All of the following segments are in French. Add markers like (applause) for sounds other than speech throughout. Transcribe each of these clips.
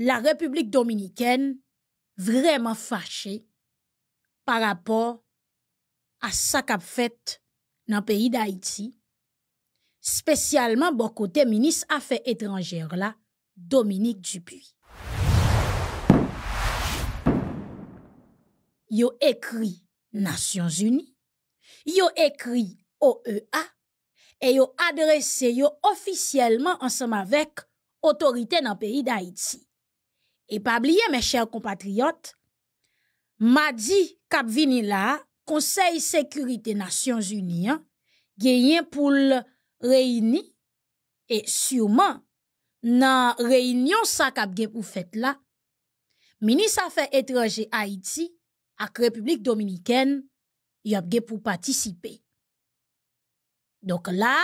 la République dominicaine, vraiment fâchée par rapport à qu'a fait dans le pays d'Haïti, spécialement pour côté ministre des étrangères étrangères, Dominique Dupuis. Yo écrit Nations Unies, yo écrit OEA, et yo adressé yo ensemble avec l'autorité dans le pays d'Haïti. Et pas oublier, mes chers compatriotes, dit Capvinila, vini là, Conseil Sécurité Nations Unies, hein, pour le réunir, et sûrement, dans réunion ça vous vais pour fête là, ministre affaires étrangères Haïti à République Dominicaine, y a pour participer. Donc là,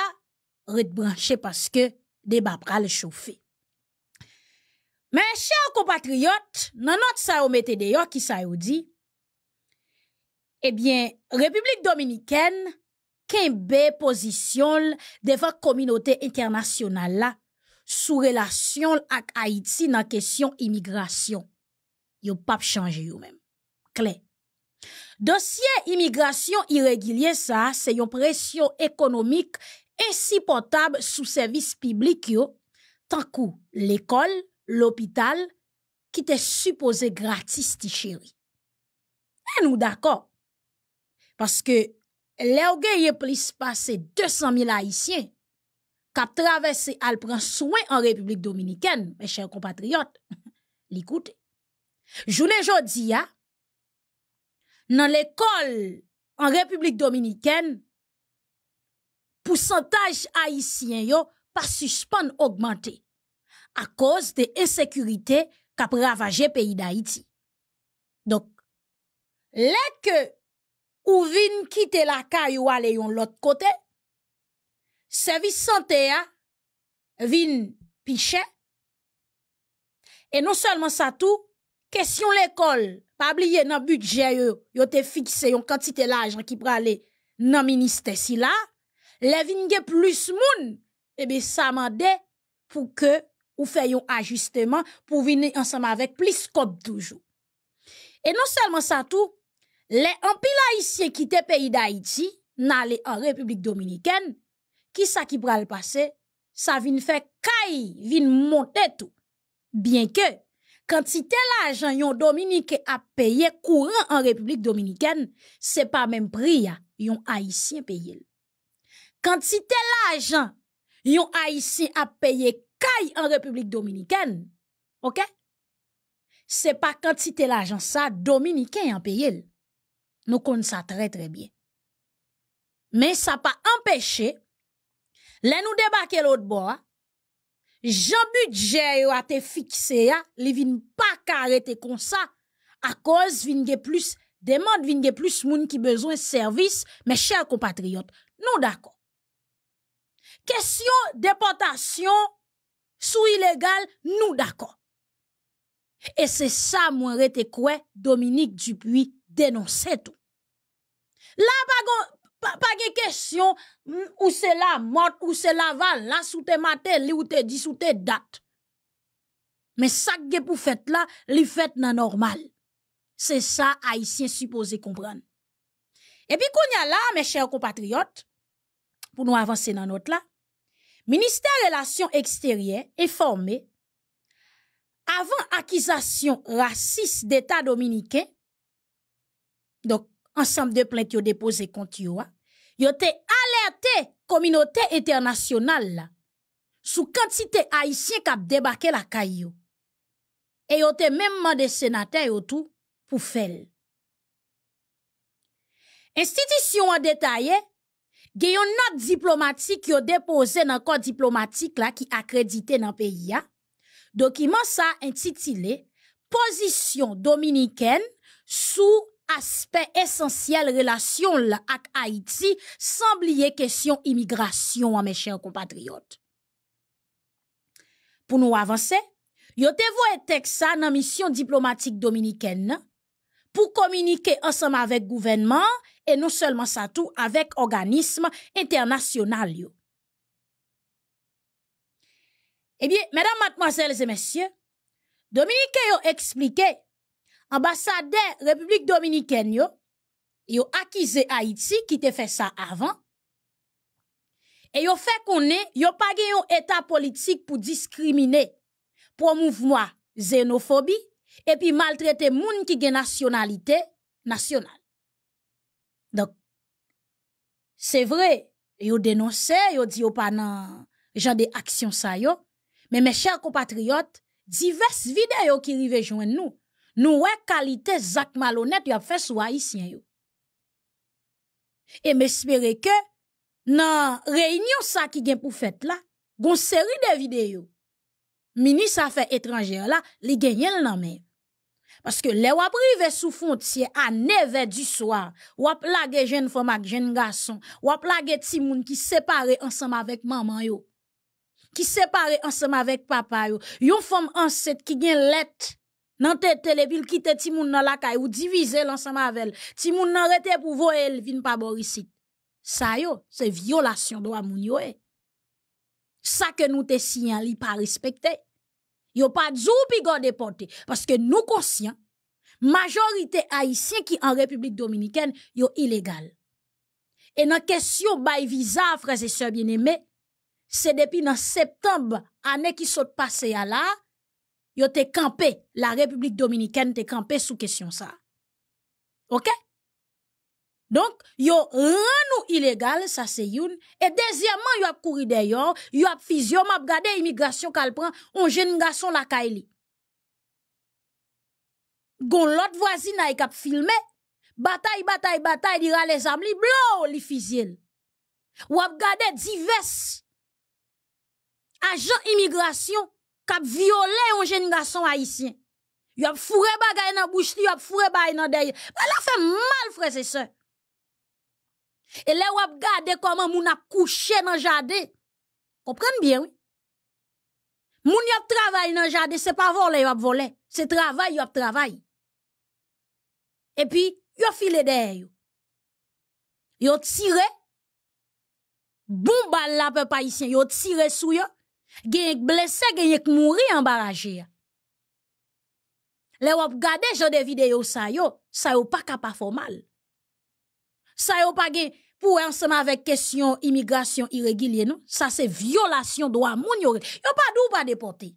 red parce que débat le chauffer. Mes chers compatriotes, dans notre ça mettez d'ailleurs qui ça Eh bien, République dominicaine kembe position devant communauté internationale là sous relation avec Haïti dans question immigration. Yo pas changer yo même. Dossier immigration irrégulier ça, c'est une pression économique insupportable sous service public Tant tant l'école l'hôpital qui était supposé gratis, chérie. chéri. Et eh, nous d'accord. Parce que l'ergue y plus deux 200 000 haïtiens qui ont traversé à prend soin en République dominicaine, mes chers compatriotes. (laughs) L'écoute. Joune Jodia dans l'école en République dominicaine, pourcentage haïtien yo pas suspendu, augmenter à cause de l'insécurité qu'a ravagé le pays d'Haïti. Donc, les que ou vin quitter la caille ou aller yon l'autre côté, service santé a vin piché. Et non seulement ça tout, question l'école, pas oublier dans budget yo, yo te fixé yon quantité l'argent qui aller dans ministère si là, les vin plus moun, et eh bien ça mandé pour que ou fait un ajustement pour venir ensemble avec plus scope toujours. Et non seulement ça tout, les empires haïtiens qui étaient pays d'Haïti, n'allaient en République dominicaine, qui ça qui pral le passé, ça vient faire caille, vient monter tout. Bien que, quand si tel agent yon dominique a payé courant en République dominicaine, c'est pas même prix, yon haïtien payé. Quand si tel agent yon haïtien a payé caille en République dominicaine, OK C'est pas quantité l'agence ça dominicain en payé, Nous connaissons ça très très bien. Mais ça pas empêché les nous débarquer l'autre bord. Jean budget a été fixé ya, li vin pas carrété comme ça à cause vin plus demande vin plus moun qui besoin service mes chers compatriotes. Nous d'accord. Question déportation sous illégal, nous d'accord. Et c'est ça, moi, rete quoi, Dominique Dupuis dénonçait tout. Là, pas de question mm, où c'est ou c'est la mort, ou c'est la val, la sou te mate, li ou te di, sou te dat. Mais sak ge pou fet la, li fait nan normal. haïtien supposé comprendre. Et puis qu'on y a là, mes chers compatriotes, pour nous avancer dans notre là ministère relations extérieures informé avant accusation raciste d'état dominicain donc ensemble de plaintes ont déposé contre vous yo hein. alerté communauté internationale sous quantité haïtienne qui a débarqué la caillou et vous avez même mandé sénateurs tout pour faire institution en détaillé diplomatique yon diplomatique déposé dans depose nan diplomatique qui la ki akredite nan pays ya. document sa intitulé Position dominicaine sous aspect essentiel relation la ak sans sanbliye question immigration mes mes chers compatriotes. Pou nou il yo te eu un texte nan la mission diplomatique dominicaine pour communiquer ensemble avec gouvernement et non seulement ça tout avec organismes international Eh bien, mesdames, mademoiselles et messieurs, Dominique a expliqué ambassadeur République dominicaine yo yo accusé Haïti qui te fait ça avant et yo fait qu'on est yo pas un état politique pour discriminer pour mouvement xénophobie et puis maltraiter gens qui une nationalité nationale. Donc c'est vrai, yo dénoncé, vous di dit pas genre des actions Mais mes chers compatriotes, diverses vidéos qui arrivent, nous nous. Nous wè qualité zac malhonnête qui a fait soi haïtien Et j'espère que dans réunion ça qui gen pour fête là, une série de vidéos ministre affaires étrangères là li gagne le nan mais parce que les wap rive sous frontière à 9 du soir wap lage jeune femme ak jeune garçon wap lage ti moun qui séparé ensemble avec maman yo qui séparé ensemble avec papa yo yon femme enceinte qui gen lettre nan tete les pile ki ti moun nan la kay ou divisé l'ensemble avec ti moun nan rete pou voye vin pas borisit ça yo c'est violation droit moun yo eh ça que nous te li pas respecté. Yo pas djou pi parce que nous conscients majorité haïtien qui en République dominicaine yo illégal. Et dans question bay visa frères et sœurs bien-aimés, c'est depuis dans septembre année qui sont passé à là, yo te campé la République dominicaine te campé sous question ça. OK donc, yo renou illégal, ça c'est une. Et deuxièmement, yo ap courir d'ailleurs, yo ap y ap gade immigration kal pran, un jeune garçon la kaili. Gon l'autre voisin a kap filmé, bataille, bataille, bataille, dira les amli, li blo, li fiziel. Ou ap gade divers agents immigration kap viole un jeune garçon haïtien. Yo a foure bagay nan bouche li, yo ap foure bagay nan deye. la fait mal, frère, c'est ça. E lè wap gade koman moun ap kouche nan jade. Koprenn byen, wè. Moun yop travay nan jade, se pa vor lè yop volen. Se travay, yop travay. E pi, yop file dey yo. Yop tire. Boum bal la pe pa isyen, yop tire sou yo. Gen yonk blese, gen yonk mouri an baraje ya. Lè wap gade jode vide yo sa yo, sa yo pa kapafo mal. Sa yo pa gen... pour ensemble avec question immigration irrégulière, Ça, c'est violation droit moun yo. pas d'ou pas déporter.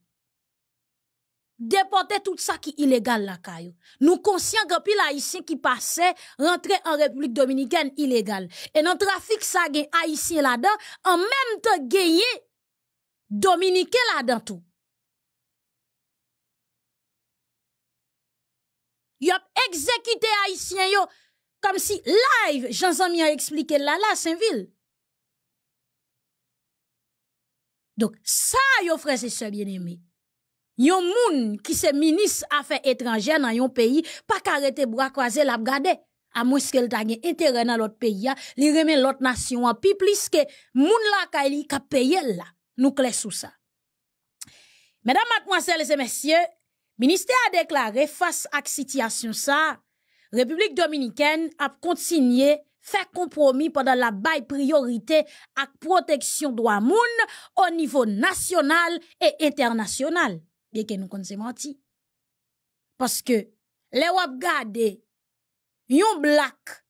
Déporter tout ça qui illégal la caillou. Nous conscients grand pile haïtien qui passait rentrer en République dominicaine illégal. Et dans trafic ça gain haïtien là-dedans, en même temps gagné dominicain là-dedans tout. Yop exécuté haïtien yo comme si live, jean ai a expliqué là, là, Saint-Ville. Donc, ça, yon frères et sœurs bien-aimés. Yon moun qui se ministre affaires étrangères dans yon pays, pas karete bras croisés la regarder. À moins qu'elle t'a gen intérêt dans l'autre pays, hein. li remet l'autre nation en pi plus que moun la ka li ka paye la Nous clés sous ça. Mesdames, mademoiselles et messieurs, ministère a déclaré face à situation ça, République dominicaine a continué faire compromis pendant la baille priorité à protection droit monde au niveau national et international. Bien que nous connaissons menti. Parce que, les ont gardé yon black,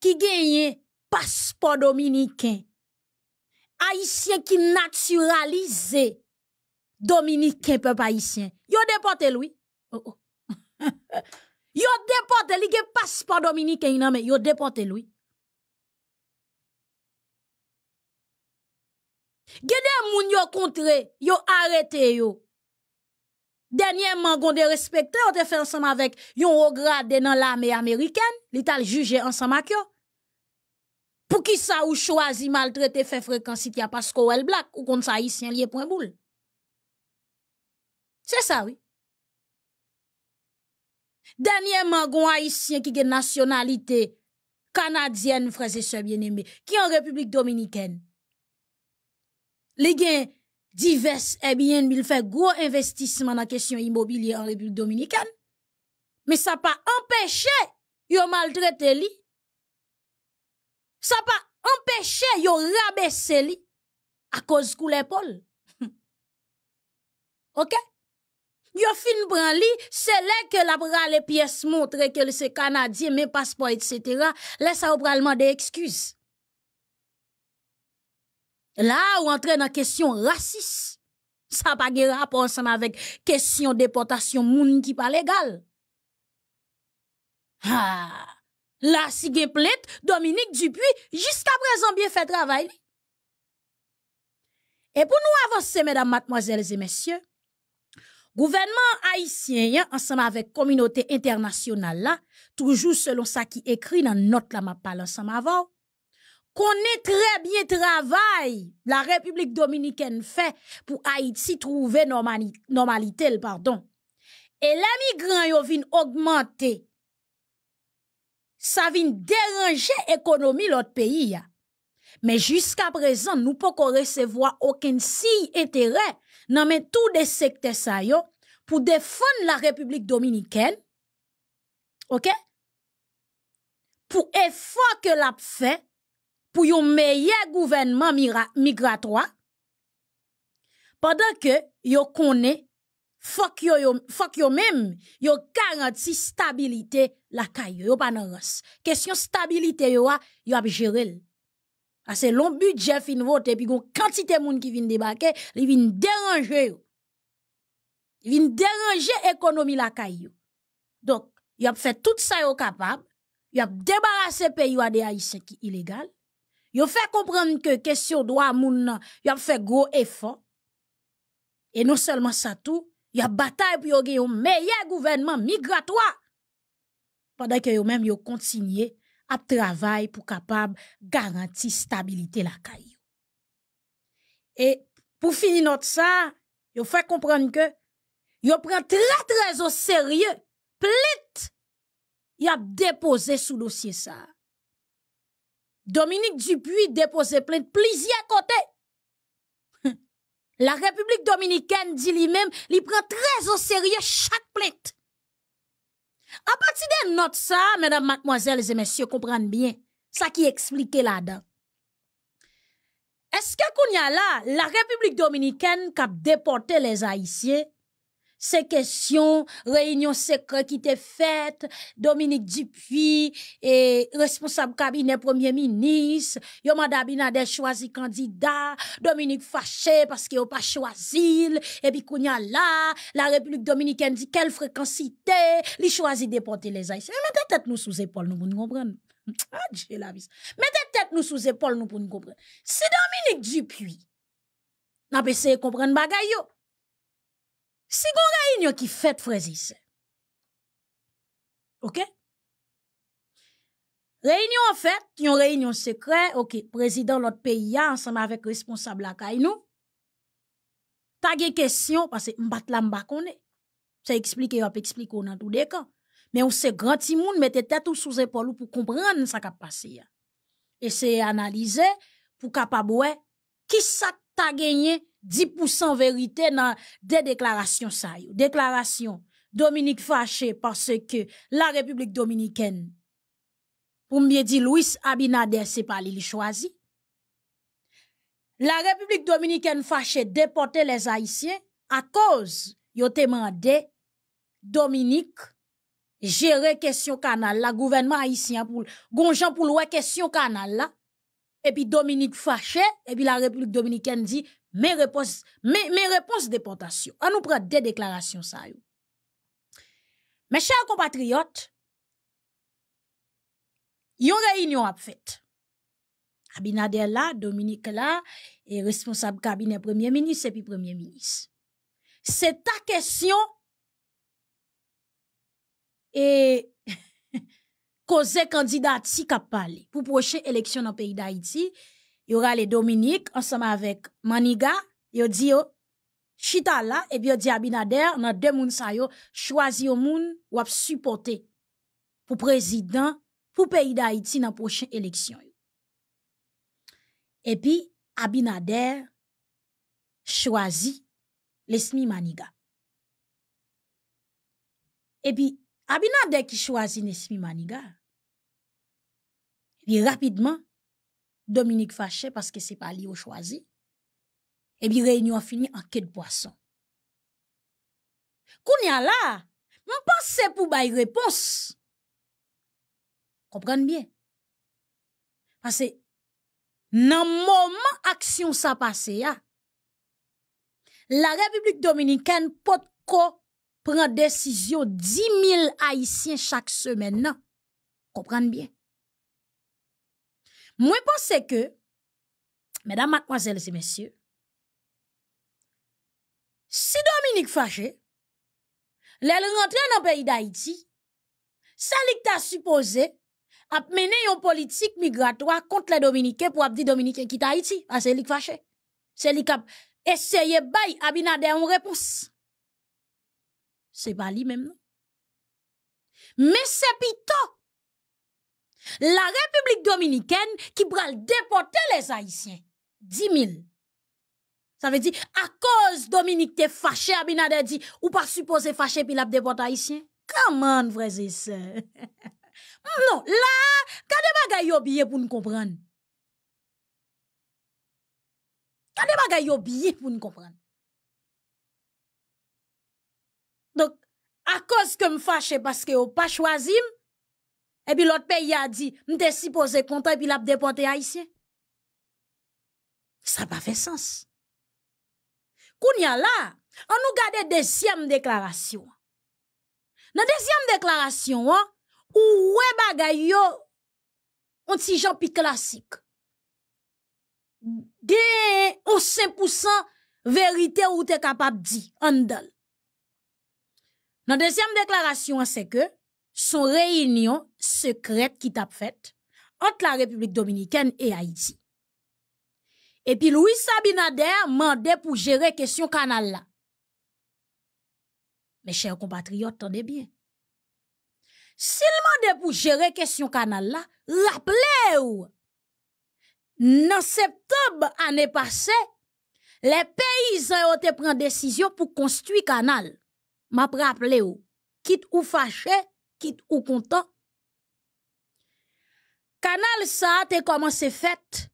qui gagne passeport dominicain, haïtien qui naturalisé dominicain peuple haïtien, yon déporté lui. Oh, oh. (laughs) yo depote li gen paspo Dominika yon ame, yo depote lwi. Genè moun yo kontre, yo arete yo, denye man gonde respektè, yo te fè ansama vek, yon o grade nan lame Ameriken, li tal juje ansama kyo. Pou ki sa ou chwazi maltrete fè frekansit ya pasko ou el blak, ou kont sa isyen liye pwenboul. Se sa wè. Dernièrement, un haïtien qui a nationalité canadienne, frères et sœurs bien-aimés, qui est en République dominicaine. Les gens divers, et eh bien, ils font gros investissement dans la question immobilière en République dominicaine. Mais ça pas empêché, yo maltraiter li. Ça pas empêché, yo rabaisser li à cause de l'épaule. (laughs) OK? yo fin pran li, se le ke la pran le piyes montre ke le se kanadie, men paspo et setera, le sa ou pran lman de ekskuz. La ou antre nan kesyon rasis, sa pa ge raponsan avek kesyon deportasyon moun ki pa legal. Ha, la si gen plet, Dominique Dupuis, jiska prezon biye fe travay li. E pou nou avanse, medan matmoazelze mesye, Gouvernement haïtien, hein, ensemble avec communauté internationale là, toujours selon ça qui écrit dans notre la map ensemble avant, connaît très bien travail la République dominicaine fait pour Haïti trouver la normalité, pardon. Et les migrants ont augmenter. Ça vient déranger l'économie de l'autre pays. Mais jusqu'à présent, nous ne pouvons recevoir aucun signe intérêt dans tous tout des secteurs pour défendre la République dominicaine, ok? Pour effort que la fait, pour un meilleur gouvernement migratoire, pendant que yo connaît, fuck yo la fuck de même, yo la stabilité la caille, yo pas Question stabilité yo a, vous a géré. Parce ah, que long budget fin vote, puis une quantité de ki qui vient de débarquer, ils vient déranger, vin déranger la kay Donc, Donc, ont fait tout ça Ils ont débarrassé le pays de haïtien qui illégal, ont fait comprendre que question droit moun ils ont fait gros effort. Et non seulement ça tout, ont bataille pour un meilleur gouvernement migratoire. Pendant que eux-mêmes, même ont continué à travail pour capable garantir stabilité la caillou. Et pour finir notre ça, il faut comprendre que il prend très très au sérieux plainte il a déposé sous dossier ça. Dominique Dupuis déposé plainte plusieurs côtés. Hum. La République dominicaine dit lui-même, il prend très au sérieux chaque plainte. A pati den not sa, mèdam matmoazèl, zè mèsyè, kompran bie, sa ki eksplike la dan. Eske kon ya la, la Republik Dominikèn kap deporte les haïsye? Ces questions, réunion secrètes qui te faite Dominique Dupuis, responsable cabinet, premier ministre, yo manda binade choisi candidat Dominique fache pas yo pas et puis là la, la dominicaine dit quelle fréquence fréquence, li choisi déporter les aïs. Mettez-tête nous sous sous épaules nous pouvons comprendre ah j'ai la vie Mettez-tête nous sous épaules, nous pouvons comprendre. Si Dominique Dupuis, n'a pas essayé comprendre comprendre c'est une réunion qui fait frère OK Réunion en fait, une réunion secret, OK, président l'autre pays ensemble avec responsable la kay T'as Ta question parce que m'bat la m'ba konnen. Ça explique yon explique on a tout des cas. Mais on se grand ti moun tête sous sous épaule pour comprendre ce qui passé Et c'est analyser pour capable qui ça t'a gagné 10% verite nan de deklarasyon sa yo. Deklarasyon Dominique fache parce ke la Republik Dominikène, pou mbiye di Louis Abinader se pali li chwazi, la Republik Dominikène fache deporte les Haitien a koz yo temande Dominique jere kesyon kanal la, gouvenman Haitien pou gonjan pou loue kesyon kanal la, et Dominique Dominique et puis la République dominicaine dit « mes réponses mes réponses nous prend des de ça. Mes chers mes chers compatriotes yon réunion à fait. Abinader là, Dominique là responsable cabinet premier ministre, et puis premier ministre. C'est ta question et cause candidat si pour prochaine élection dans pays d'Haïti il y aura les Dominique ensemble avec Maniga yo dit yo et puis dit Abinader dans deux moun sa yo choisi moun ou supporter pour président pour pays d'Haïti dans prochaine élection et puis Abinader choisi Lesmi Maniga et puis Abinader qui choisit l'Esmi Maniga puis rapidement, Dominique fâché parce que c'est pas lui au choisi. Et puis réunion fini en quête de poisson. a là, m'pense pour bail réponse. Comprenez bien. Parce que dans le moment action ça passé la République dominicaine peut prendre prend décision 10 000 haïtiens chaque semaine. Comprenez bien. Moi pense que mesdames mademoiselles et messieurs si Dominique fâché les rentre dans le pays d'Haïti ça qui a supposé mener une politique migratoire contre les dominicains pour dire dominicain quitte Haïti parce ah, c'est lui fâché c'est essayé cap essayer bay Abinader une réponse c'est pas lui même non mais c'est plutôt La Republik Dominikèn ki pral depote les Haitien. 10.000. Sa ve di, a koz Dominik te fache abinade di, ou pa suppose fache pil ap depote Haitien? Kaman vreze se? (laughs) Non, la, kade bagay yo biye pou nou kompran? Kade bagay yo biye pou nou kompran? Dok, a koz ke m fache paske ou pa chwazim, Et puis l'autre pays a dit, m'te supposé content, et puis l'a déporté haïtien. Ça pas fait sens. a là, on nous garde deuxième déclaration. Dans deuxième déclaration, hein, ou ouais bagay yo, on petit Jean classique. De 100% vérité ou t'es capable dit, en Dans deuxième déclaration, c'est que, son réunion secrète qui t'a faite entre la République dominicaine et Haïti. Et puis Louis Sabinader demandé pour gérer question canal là. Mes chers compatriotes, tendez bien. S'il demandé pour gérer question canal là, rappelez-vous dans septembre année passée, les paysans ont pris décision pour construire canal. M'a rappelé vous quitte ou fâché, quitte ou content. Canal ça comment commencé fait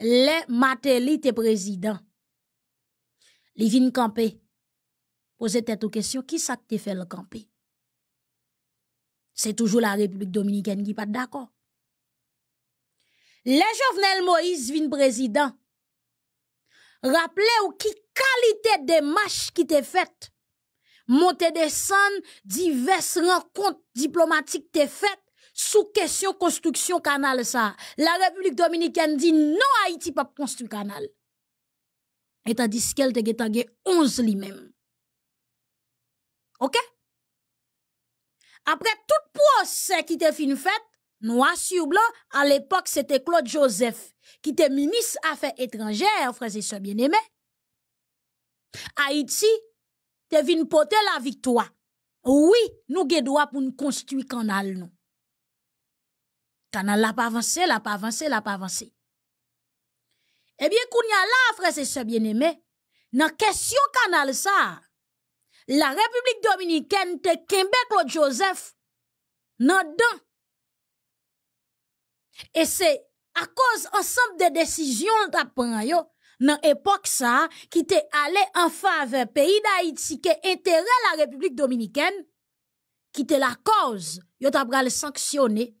les Mateli et président. les vin camper. Pose tête aux questions qui ça fait le campé? C'est toujours la République dominicaine qui pas d'accord. Les Jovenel Moïse vin président. Rappelez vous qui qualité de marche qui te faite monte des diverses rencontres diplomatiques te faites, sous question construction canal ça. La République dominicaine dit non pas pas construit canal. Et a qu'elle te 11 lui-même. Ok? Après tout procès qui te fin fait, noir sur blanc, à l'époque, c'était Claude Joseph, qui était ministre Affaires étrangères, frères et sœurs bien aimé Haïti te vin pote la victoire. Oui, nous avons droit pour nous construire canal nous. Canal l'a pas avancé, l'a pas avancé, l'a pas avancé. Eh bien, a là, frère, c'est ce bien-aimé. Dans question canal ça, la République dominicaine te kembe Claude Joseph nan dan. Et c'est à cause ensemble des décisions t'a yo, dans l'époque ça, qui était allé en faveur pays d'Haïti, qui intérêt la République dominicaine, qui était la cause, yo t'a sanctionné.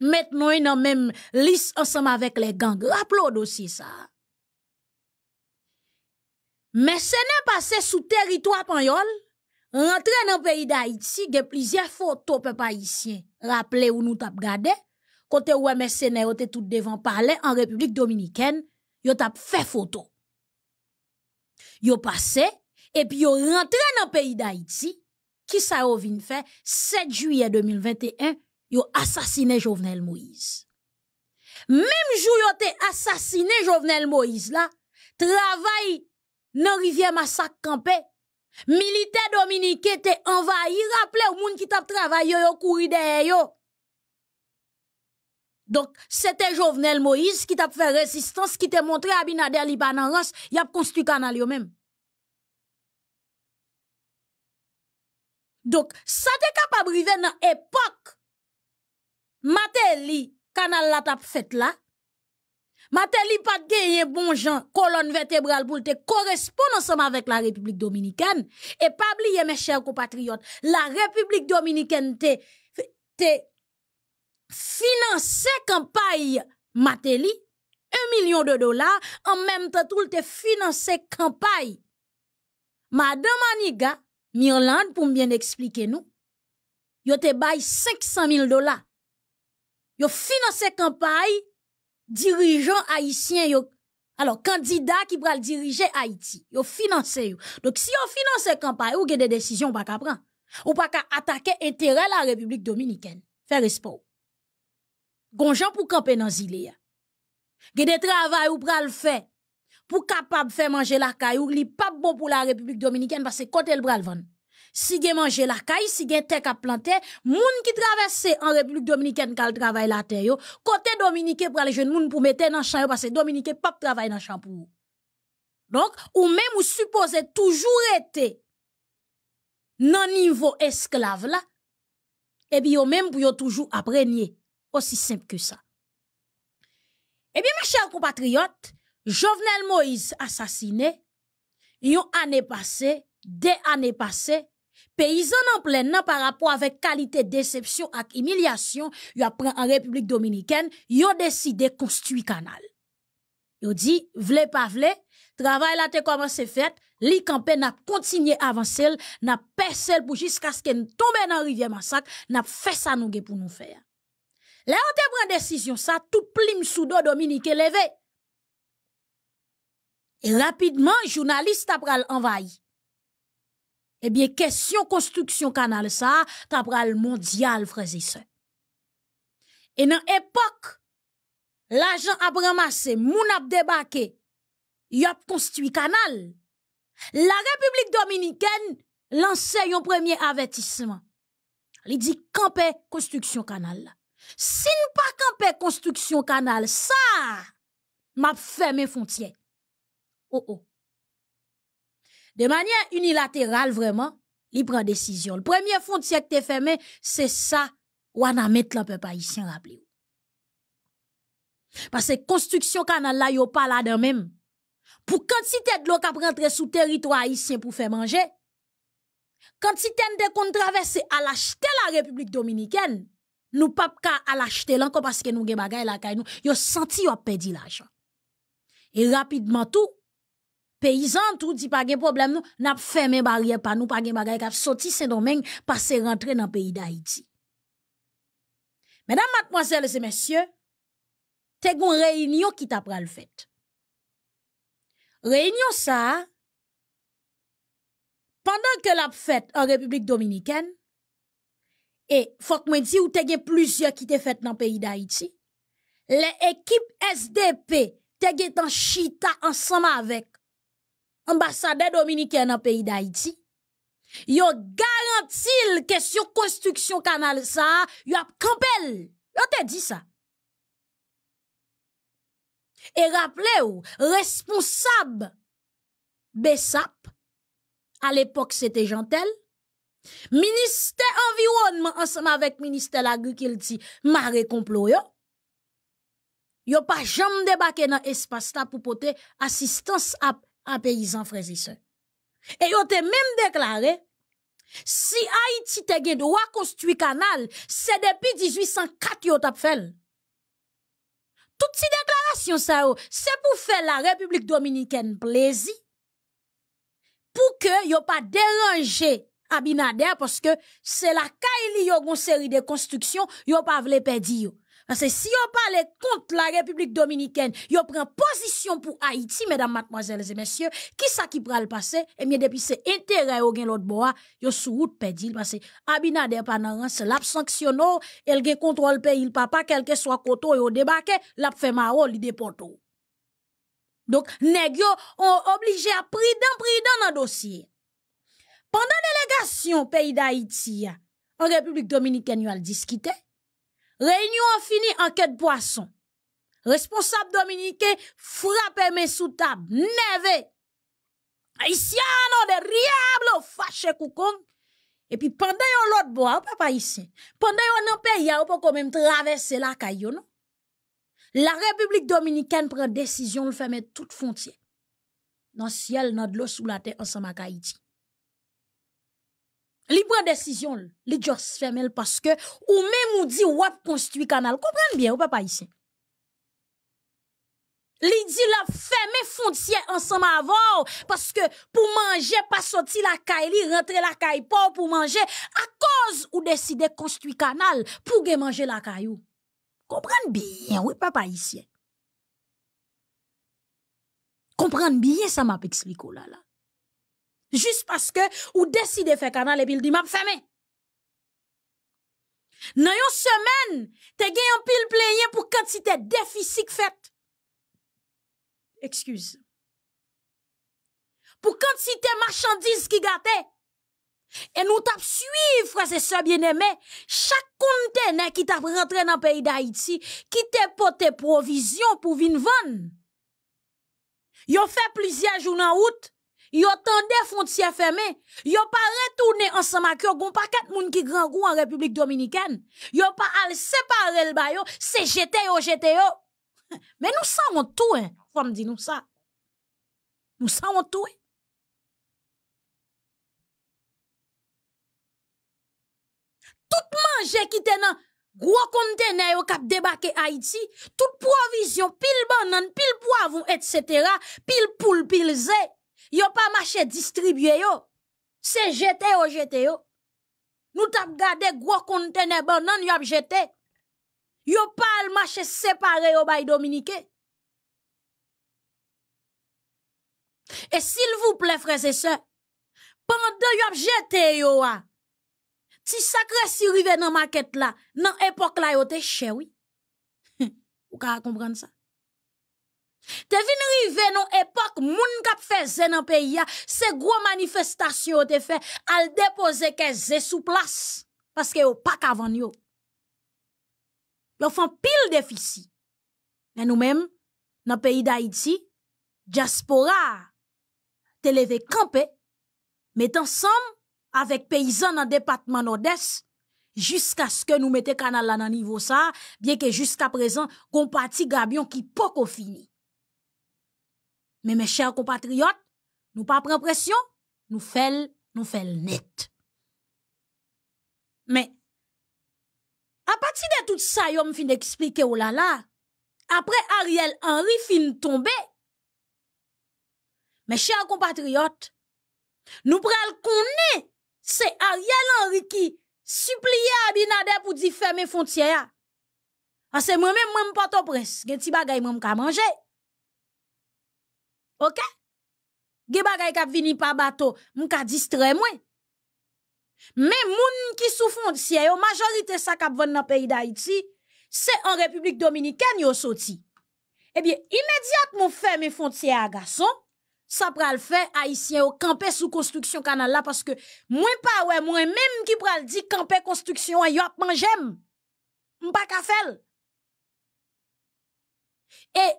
Maintenant, ils dans même liste ensemble avec les gangs. Rappelons dossier ça. Mais ce n'est pas sous territoire panyol, rentrer dans le pays d'Haïti, il y a plusieurs photos, peuple haïtien. Rappelez où nous t'a regardé. Côté où e MSN étaient tout devant parler en République dominicaine yo tap fait photo. Yo et sont yo dans le pays d'Haïti, qui ça yo vin 7 juillet 2021, yo assassiné Jovenel Moïse. Même jour yo ont assassiné Jovenel Moïse là, travail, dans rivière masak militaire militaire dominike envahis. rappelez rappele monde qui qui travaillé, travaillé, yo yo kouri donc, c'était Jovenel Moïse qui t'a fait résistance, qui t'a montré à Binader Libanan il a construit canal lui-même. Donc, ça t'est capable d'arriver dans l'époque. Matéli, canal la fait là. Matéli pas de gagner bon gens, colonne vertébrale pour te correspondre ensemble avec la République dominicaine. Et pas oublier, mes chers compatriotes, la République dominicaine te, financer campagne Matéli, un million de dollars, en même temps tout te financer campagne. Madame Aniga, Mirland, pour bien expliquer nous, yo te bail 500 000 dollars. Yo financer campagne, dirigeant haïtien alors candidat qui le diriger Haïti, yo financer Donc si on finance campagne, ou avez des décisions pas ka Ou pas attaquer intérêt la République Dominicaine. Faire espoir gonjan pou camper nan zile ya. Ge de travay ou pral fe, pou kapab fe manje la kay, ou li pas bon pou la République parce que que côté le pral van. Si gen manje la kay, si gen tek ap plante, moun ki traverse en République Dominicaine kal travay la te yo, côté Dominikè pral jen moun pou mette nan chan yo, parce Dominikè pap travay nan chan pou yo. Donc ou même ou suppose toujours ete nan niveau là, la, bien yo même pou yo toujours aprenye. Aussi simple que ça. Eh bien, mes chers compatriotes, Jovenel Moïse assassiné, yon année passée, des années passées, paysans en pleine nan par rapport avec qualité déception humiliation humiliation, yon Dominicaine, en République Dominicaine, yon ont construit canal Yon dit, vle pas vle, travail la te Les se li li n'a nap avancer, n'a percé pour jusqu'à ce qu'elle tombe dans rivière massacre, n'a fait ça nous pour nous faire. Là, ça te tout plim Et rapidement, journaliste journaliste pral envahi Eh bien, question construction canal ça, t'a pral mondial, frère Et dans Et dans l'époque, l'agent a ramassé, moun débarqué, y a construit canal. La République dominicaine lance un premier avertissement. Il dit « campé construction canal. Si nous pas construction canal, ça, m'a fermé frontières. Oh oh. De manière unilatérale vraiment, il prend décision. Le premier frontière qui est fermé, c'est ça, ou on a mettre peuple haïtien rappelez-vous. Parce que construction canal là, yo pas là dedans même. Pour quantité de l'eau qui rentre sous territoire haïtien pour faire manger, quantité de traverser à l'acheter la République dominicaine, nous pas pouvons à l'acheter encore parce que nous gen bagay la qui nous yo senti yo perdu l'argent et rapidement tout paysan tout dit pas de problème nous n'a fermé barrière pas nous pas gen bagay ka sorti Saint-Domingue passer rentrer dans pays d'Haïti Mesdames, mademoiselles et messieurs, te une réunion qui t'a pral fait. Réunion ça pendant que la fête en République dominicaine et faut que moi ou t'as plusieurs qui t'es fait dans le pays d'Haïti. Les équipes SDP t'as en Chita ensemble avec l'ambassadeur dominicain dans le pays d'Haïti. Yo que sur construction canal ça, yo a campel. Yo te dit ça. Et rappelez-vous, responsable BESAP, à l'époque c'était Gentel, Ministère environnement ensemble avec ministère l'agriculture, maré complot yo. Yo pas jamais débarqué dans espace là pour porter assistance à, à paysans frères et Et yo te même déclaré si Haïti te gen droit construit canal, c'est depuis 1804 yo t'a fait. Toutes si déclaration c'est pour faire la République dominicaine plaisir pour que yo pas dérangé Abinader parce que c'est la caille yo une série de constructions yo pas vle perdre parce que si on parle contre la République dominicaine, yo prend position pour Haïti, mesdames, mademoiselles et messieurs, qui ça qui pral passer? Et eh bien, depuis c'est intérêt au gen l'autre bois, yo sous route parce que Abinader pendant c'est l'a sanctionné, elle gen contrôle pays, il papa, quel que soit koto, yo débarqué, l'a fait maro, li déporto. Donc, nèg yo, on obligé à prendre dans dans dossier. Pendant la pays d'Haïti, pays République République République dominicaine, yo Réunion diskite, Réunion en fini enquête poisson. Responsable dominicain frappé mes sous table, neve. Haïtien on de riable fâché koukong. Et puis pendant yon l'autre bois, papa ou Pendant pa pendant Pandan yo nan peyi traverser la caillou. La République dominicaine prend décision de fermer toute frontière. Dans le ciel, dans l'eau, sous la terre, ensemble avec Haïti. Li décision, li just parce que ou même ou dit ou construit canal. Comprenez bien, ou papa ici. Li dit la ferme fontier » ensemble avant parce que pour manger, pas sortir la caille, rentrer la caille pour manger à cause ou décider construire canal pour manger la caillou. Comprenez bien, oui papa ici. Comprenez bien ça m'a expliqué oh là là. Jist paske ou deside fek anan le pil di map feme. Nan yon semen, te gen yon pil pleyen pou kantite defisik fet. Ekskuse. Pou kantite marchandise ki gate. E nou tap suiv frase se bieneme. Chak kontene ki tap rentre nan peyi da iti. Ki te po te provizyon pou vinvan. Yon fe plizye jounan oute. Yo tan de fonte si feme, yo pa retoune ansan makyo goun pa kat moun ki gran gou an Republik Dominiken. Yo pa al separe l bayo, se jete yo, jete yo. Men nou sa wot touen, fwam di nou sa. Nou sa wot touen. Tout manje ki tenan, gwo kontenay yo kap debake Haiti, tout provisyon, pil banan, pil povon, et cetera, pil poul, pil zè. Yo pa mache distribye yo, se jete yo jete yo. Nou tap gade gwo kontene bon nan yo ap jete, yo pa al mache separe yo bay Dominike. E sil vou ple frese se, pande yo ap jete yo a, ti sakre sirive nan maket la, nan epok la yo te chewi. (laughs) Ou ka a komprende sa. Te vin rive nou epok, moun kap fe ze nan peyi ya, se gwo manifestasyon te fe, al depoze ke ze sou plas, paske yo pak avan yo. Lo fan pil defisi, men nou men, nan peyi da iti, diaspora, te leve kampe, met ansam, avek peyizan nan departman odes, jiska sken nou mete kanal la nan nivou sa, bieke jiska prezan, kompati gabyon ki poko fini. Mais mes chers compatriotes, nous pas pression, nous faisons, nous net. Mais, à partir de tout ça, yo fin d'expliquer là après Ariel Henry fin tombé, mes chers compatriotes, nous pral connaître, c'est Ariel Henry qui supplia Abinader pour dire fermer frontières. Parce que moi-même, je pas au prince. Je ne bagage, moi, manger. OK? Ge bagay kap vini pa bato, m ka distre mwen. Mais moun ki sou foncier yo, majorité sa kap vende nan peyi d'Haïti, c'est en République Dominicaine yo soti. bien, bien, moun fè men à a ça sa pral fè Haïtien yo kampe sou construction kanal parce que mwen pa wè mwen même ki pral di camper construction yo ap manjem. M pa ka fèl. et,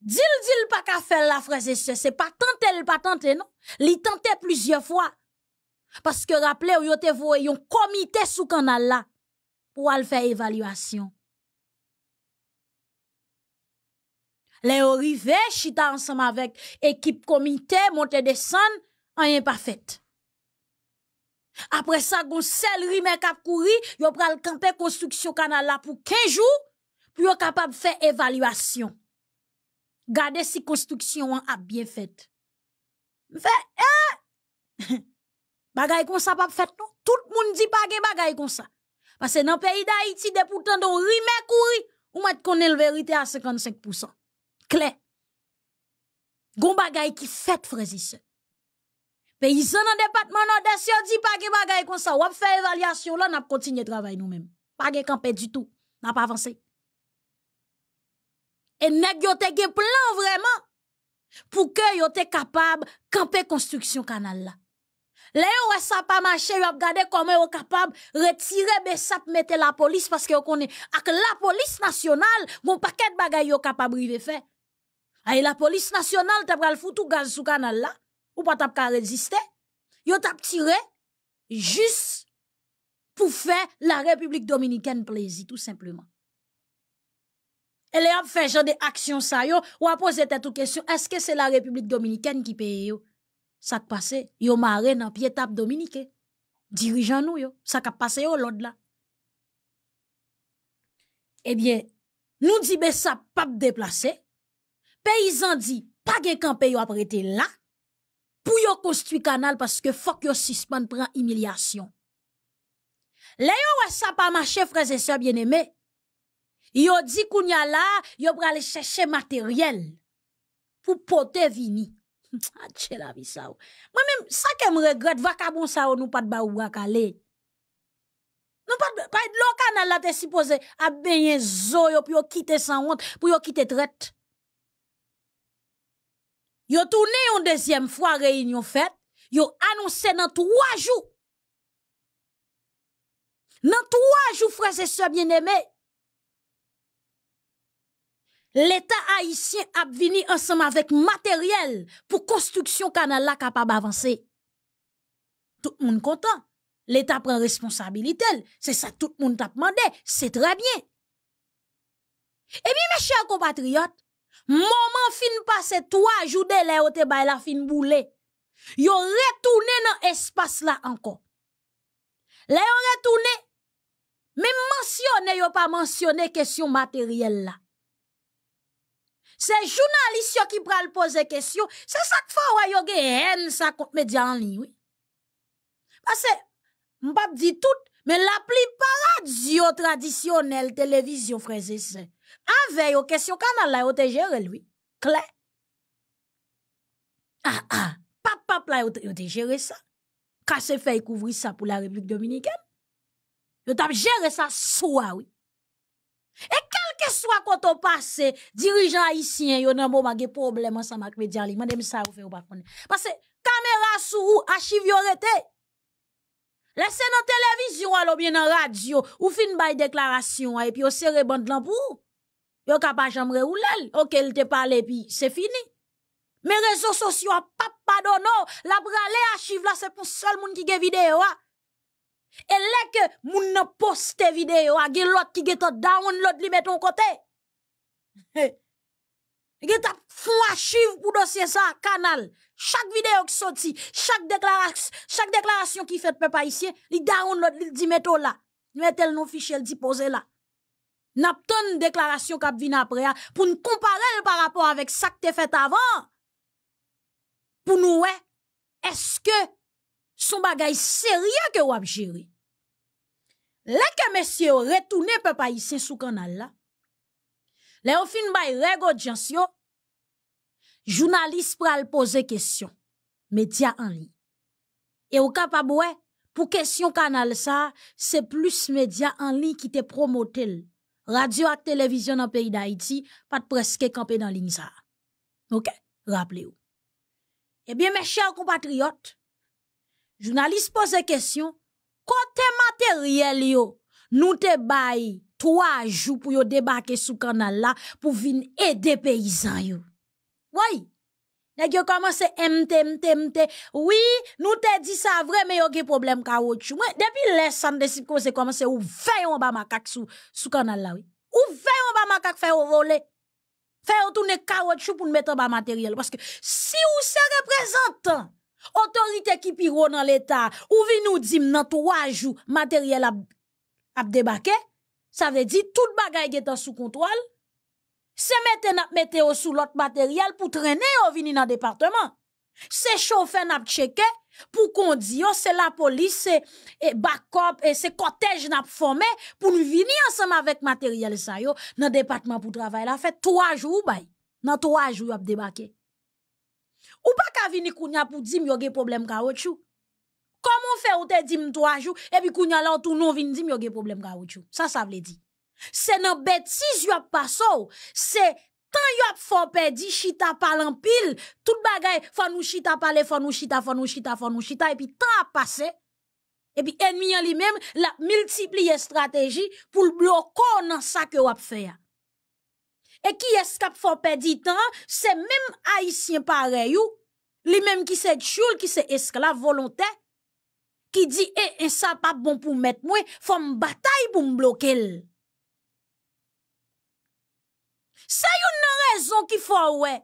Dil-dil pa ka fel la freze se, se pa tante le pa tante, no? Li tante plizye fwa. Paske rapple ou yo te vwe yon komite sou kanal la pou al fe evalwasyon. Le yo rive, chita ansam avek ekip komite, monte de san, an yon pa fete. Apre sa gon sel ri men kap kouri, yo pral kante konstuksyon kanal la pou kejou, pou yo kapab fe evalwasyon. Gardez si construction a bien fait. fait eh! (laughs) bagay kon sa pas fèt non? Tout moun di page bagay kon sa. que nan peyi d'Haïti, pou depoutan don rime kouri, ou qu'on est le vérité à 55%. Kle. Gon bagay ki fèt frezise. Peyizan nan département nan desyo di ça. bagay kon sa. Wap fè evalyasyon la, ap kontinye travay nou Pas qu'on perd du tout. On pas avancé. Et nèg yo te gen plan vraiment pour que yo te capable camper construction canal là. Là yo wè ça pas marché, yo regarder comment yo capable retirer pour mettre la police parce que yo connaît que la police nationale mon paquet de bagay yo capable de faire. Et la police nationale t'a tout le gaz sous canal là ou pas t'a résister. Yo t'a tiré juste pour faire la République dominicaine plaisir tout simplement. E le ap fè jan de aksyon sa yo, ou ap pose tètou kèsyon, eske se la Republik Dominikèn ki peye yo? Sak pase, yo mare nan piye tap Dominikèn. Dirijan nou yo, sak ap pase yo lòd la. Ebyen, eh nou dibe sa pap deplase, peyizan di, pa gen kanpe yo ap rete la, pou yo konstwi kanal paske fòk yo sisman pran imilyasyon. Le yo wè sa pa manche, frèzè sa, bienemè, Yo di kounya la, yo pral chèche matériel pour porter vini. Atche (laughs) ah, la vie, sa ou. même ça sa ke m regret, bon sa ou nou pat ba ou wakale. pas de pat lo kanal la te supposé ap baigner zo yo pour yo sans honte, pour quitter. yo kite traite Yo tourné une deuxième fois réunion faite, yo annoncé dans trois jours. Dans trois jours, frères et sœurs bien-aimés, l'État haïtien a venu ensemble avec matériel pour construction canal là capable avancer. Tout le monde content. L'État prend responsabilité. C'est ça tout le monde t'a demandé. C'est très bien. Eh bien, mes chers compatriotes, moment fin passé trois jours de l'air au la fin Ils Yo retourné dans espace là encore. Là yo retourné, mais mentionné yo pas mentionné question matérielle là. C'est journalistes qui pral poser question. C'est ça que faut yo des haine ça contre média en ligne, oui. Parce que m'pa dit tout, mais la plupart radio traditionnelles, télévision frères et sœurs avec questions. question canal là yo te géré lui. Clair. Ah ah, pap pap là yo te géré ça. c'est fait couvrir ça pour la République dominicaine. Yo t'a géré ça soit oui. Et que soit quand on passe, dirigeant haïtien, yo nan moment gen problème ensemble avec média li. Mandem ça ou fait ou pas Parce que caméra sous archive yo rete. scène dans télévision ou bien dans radio ou fin belle déclaration et puis on serre bande lan pour. Yo ka pas jamre ou lel. OK, il te parle puis c'est fini. Mais réseaux sociaux pas pardonné. La bralé archive là c'est pour seul monde qui gen vidéo. Ah. Et que moun nan poste vidéo, a gen l'autre qui get a down lot li meton kote. Get a fwa archive pou dossier ça canal. Chaque vidéo ki sorti, chaque déclaration chaque déclaration qui fait pa haïtien, li down lot li di meto là. metel nou fichel di pose là. Nap ton déclaration kap vin apre a pou nou kompare l par rapport avek sa ki te avant, pour Pou nou ce que Son bagay se riyan ke wap jiri. Lè ke mesye yo retounen pe pa yise sou kanal la, lè yo fin bay rego djan syo, jounalist pral pose kesyon, media anli. E yo kapabwe, pou kesyon kanal sa, se plus media anli ki te promotel, radio a televizyon an peyi da iti, pat preske kampe nan lin sa. Ok, raple yo. Ebyen eh mesye yo kompatriot, jounalist pose kesyon, kote materyel yo, nou te bayi, 3 jou pou yo debake sou kanal la, pou vin ede peyizan yo. Woy, neg yo komanse mte, mte, mte, woy, nou te di sa vremen, yo ki problem kawotchou, mwen, depi lesan desi komanse, ou veyon ba makak sou kanal la, ou veyon ba makak fè ou role, fè ou toune kawotchou pou nou metan ba materyel, paske si ou se reprezentan, Otorite ki piro nan l'Etat ou vi nou dim nan 3 jou materyel ap debake, sa ve di tout bagay getan sou kontwal, se mette nan ap mette yo sou lot materyel pou trene yo vini nan departement. Se choufe nan ap cheke pou kon di yo, se la polis, se e, bakop, e, se kotej nan ap fome, pou nou vini ansem avèk materyel sa yo nan departement pou travay la fè. 3 jou ou bay, nan 3 jou yo ap debake. Ou pa ka vini kounya pou dim yoge problem ka wot chou? Koman fe ou te dim to ajou, epi kounya la ou tou nou vini dim yoge problem ka wot chou? Sa sa vle di. Se nan betis yo ap paso, se tan yo ap fon pedi, chita palan pil, tout bagay fon nou chita pale, fon nou chita, fon nou chita, fon nou chita, epi tan ap pase, epi enmian li menm la multipliye strategi pou bloko nan sa ke yo ap feya. E ki eskap fò pè di tan, se mèm haisyen parè yo, li mèm ki se tchoul, ki se esklav, volontè, ki di, e, eh, en eh, sa pa bon pou mèt mwen, fò m batay pou m blokèl. Se yo nan rezon ki fò wè,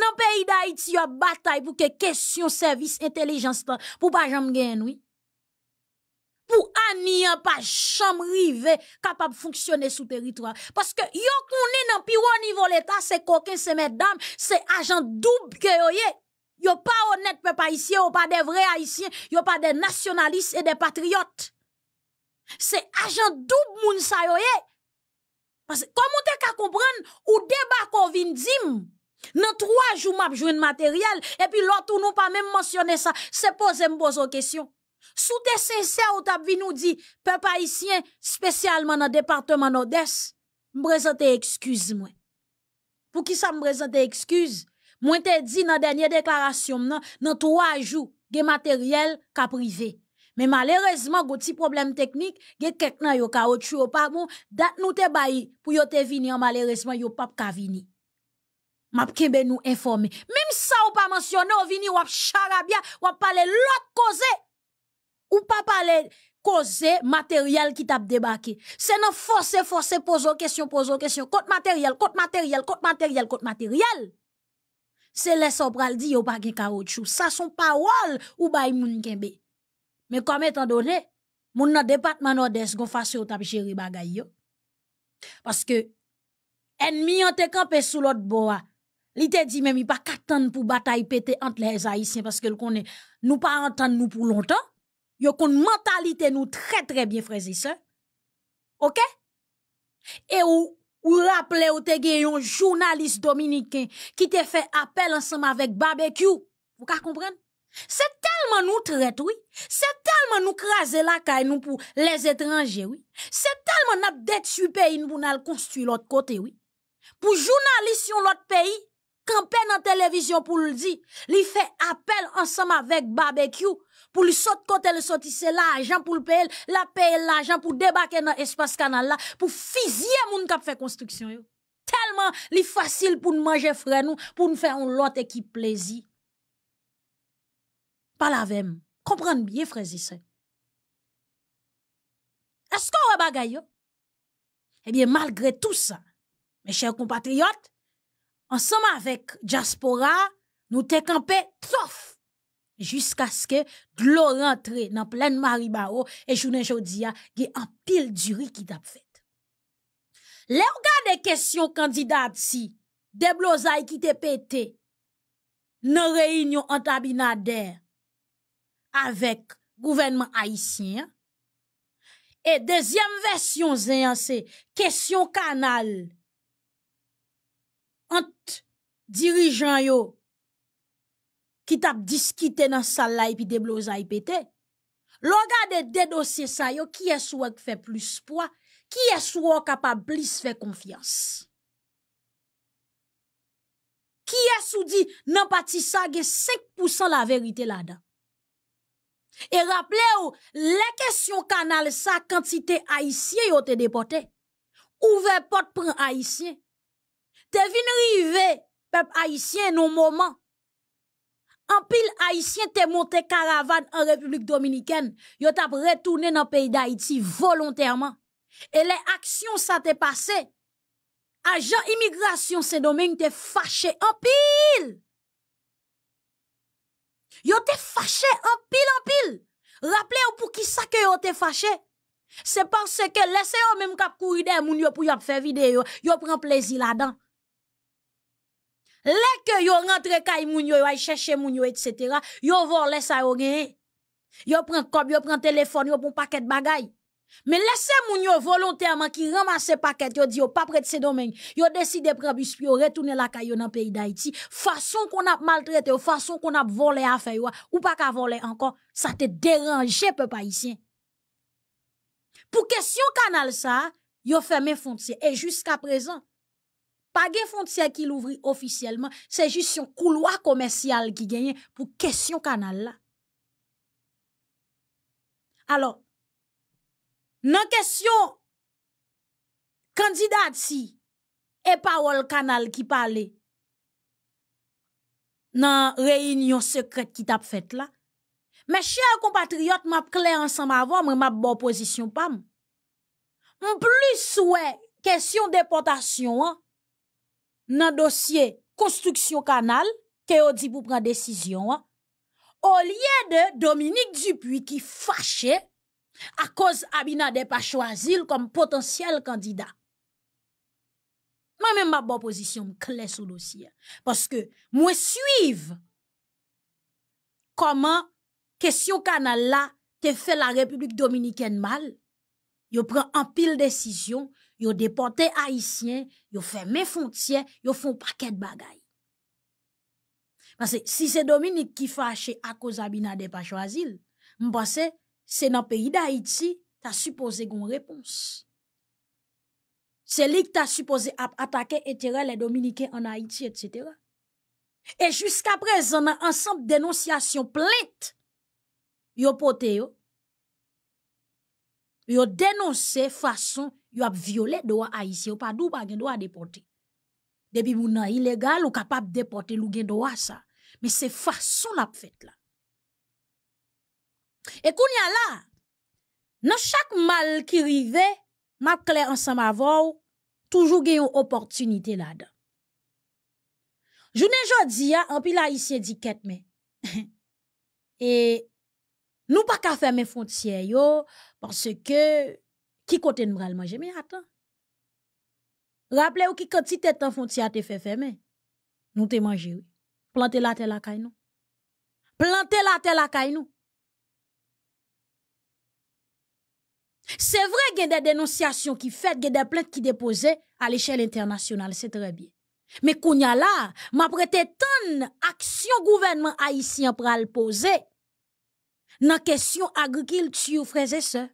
nan peyi da iti yo batay pou ke kesyon servis intelijans tan, pou pa jam gen wè. pour Anian hein, pas chambre rivé capable fonctionner sous territoire parce que yo est dans plus niveau l'état c'est coquin c'est mesdames c'est agent double que yo yo pas honnête peuple haïtien yo pas des vrais haïtiens yo pas des nationalistes et des patriotes c'est agent double moun sa yo parce que comment t'es qu'à comprendre ou débat qu'on vient dim dans trois jours m'a une matériel et puis l'autre nous pas même mentionner ça c'est poser une bonne question Sou te sensè ou tap vi nou di, pe pa isyen, spesyalman nan departeman nou des, mbrezante ekskuz mwen. Pou ki sa mbrezante ekskuz, mwen te di nan denye deklarasyon mnen, nan tro a jou, ge materyel ka prive. Men malerezman, gouti problem teknik, ge kekna yo ka otu yo pa mwen, dat nou te bayi, pou yo te vini, an malerezman yo pap ka vini. Map kebe nou informe. Mem sa ou pa mensyone, yo vini wap charabia, wap pale lok koze, ou pas parler causer matériel qui t'a débarqué. C'est non forcer, forcer, poser question, poser question. contre matériel, contre matériel, contre matériel, contre matériel. C'est les sopral dit, a pas caoutchouc. Ça sont paroles ou bay moun kembe. Mais comme étant donné, moun nan département nord-est gon fasse ou tap gérer bagay yo. Parce que, ennemi ont te campé sous l'autre bois. Li te dit même, il pas qu'attendre pour bataille pété entre les Haïtiens parce que le connaît. Nous pas entendre nous pour longtemps. Yo une mentalité nous très très bien frères et sœurs. OK Et ou ou rappelez ou te un journaliste dominicain qui te fait appel ensemble avec barbecue. Vous comprenez C'est tellement nous traite oui, c'est tellement nous craser la caille nous pour les étrangers oui. C'est tellement n'a su pays pour nous construire l'autre côté oui. Pour journaliste l'autre pays Kan pe nan televizyon pou l di, li fe apel ansam avek barbekyou, pou li sot kote le sotise la ajan pou l pe el, la pe el la ajan pou debake nan espas kanal la, pou fizye moun kap fe konstruksyon yo. Telman li fasil pou n manje fre nou, pou n fe on lote ki plezi. Pal avem, komprende biye frezi se. Esko ou e bagay yo? Ebyen malgre tout sa, me chèr kompatriyot, Ansem avèk Djaspora nou te kampe tof Jusk aske glou rentre nan plèn Maribaro E jounen jodi ya ge an pil duri ki tap fèt Le ou gade kesyon kandidat si De blozay ki te pète Non reynyon an tabi nadè Avèk gouvenman haisyen E dezyem versyon zè anse Kesyon kanal ant dirijan yo ki tap diskite nan salay pi deblozay e pete, lo gade dedosye sa yo, ki es wak fe pluspwa, ki es wak apablis fe konfians. Ki es wadi nan pati sa ge sek pousan la verite la da. E rapple yo, le kesyon kanal sa kantite aisyen yo te depote, ouve pot pren aisyen, Te vin peuple haïtien non moment. En pile haïtien, te monté caravane en République dominicaine. yo tap dans le pays d'Haïti volontairement. Et les actions ça te agent immigration immigration se domen te en pile Yo te pile en pile rappelez- ou pou ki sa ke yo te fâché. C'est parce que parce que, même kap kouri des moun yo pou y faire vidéo, yo prend plaisir là-dedans. Les que yo rentre kay moun yo, yo ay chèche moun yo, etc. Yo vole sa yo gen. Yo pren kob, yo pren téléphone, yo pren paquet bagay. Mais laissez moun yo volontairement qui ramasse paquet, yo di yo prêt de se domaine. Yo décide pren bus, retourner retourne la kayon dans pays d'Haïti. Façon qu'on a maltraité, façon qu'on a volé l'affaire. ou pas ka volé encore, ça te dérange, peu haïtien. Pour question canal ça, yo ferme fonctions. Et jusqu'à présent, pa gen fon tse ki louvri ofisyeleman, se jist yon kouloa komensyal ki genyen pou kesyon kanal la. Alo, nan kesyon kandidat si, e pa wol kanal ki pale, nan reynyon sekret ki tap fet la, me chèr kompatriot map kle ansan ma avon, me map bo oposisyon pam, moun plis ouè kesyon depotasyon an, nan dosye konstruksyon kanal, ke yo di pou pran desisyon an, o liye de Dominique Dupuis ki fache a koz Abinade Pachouazil kom potensyal kandida. Man men ma bo pozisyon m kle sou dosye, paske mwen suiv koman kesyon kanal la te fe la Republik Dominikèn mal, yo pran an pil desisyon Yo depote Haitien, yo fèmè fontyen, yo fèm pa kèd bagay. Mpense, si se Dominique ki fache akouza binade pa chwazil, mpense, se nan peyi d'Haïti, ta suppose goun repons. Se lik ta suppose ap atake etirele Dominikè an Haïti, et cetera. Et jusqu'apre, zan nan ansanp denonsyasyon plente, yo pote yo, yo denonse fason yo ap viole dowa a isye, yo pa dou pa gen dowa depote. Debi mounan ilegal, yo kapap depote lou gen dowa sa. Me se fason ap fet la. E koun ya la, nan chak mal ki rive, map kle ansan ma vou, toujou gen yon oportunite la da. Jounen jodi ya, an pi la isye di ket me. (laughs) E nou pa ka fè men fonciye yo, panse ke... qui côté nous va manger mais attends rappelez-vous qui quantité si tête en à te fait fermer nous te manger Plantez la terre la caille nous planter la terre la caille nous C'est vrai qu'il y a des dénonciations qui faites, qu'il y a des plaintes qui déposées à l'échelle internationale, c'est très bien. Mais qu'on y a là, m'a prêté tant d'actions gouvernement haïtien pour le poser. Dans la question agriculture, frères et sœurs.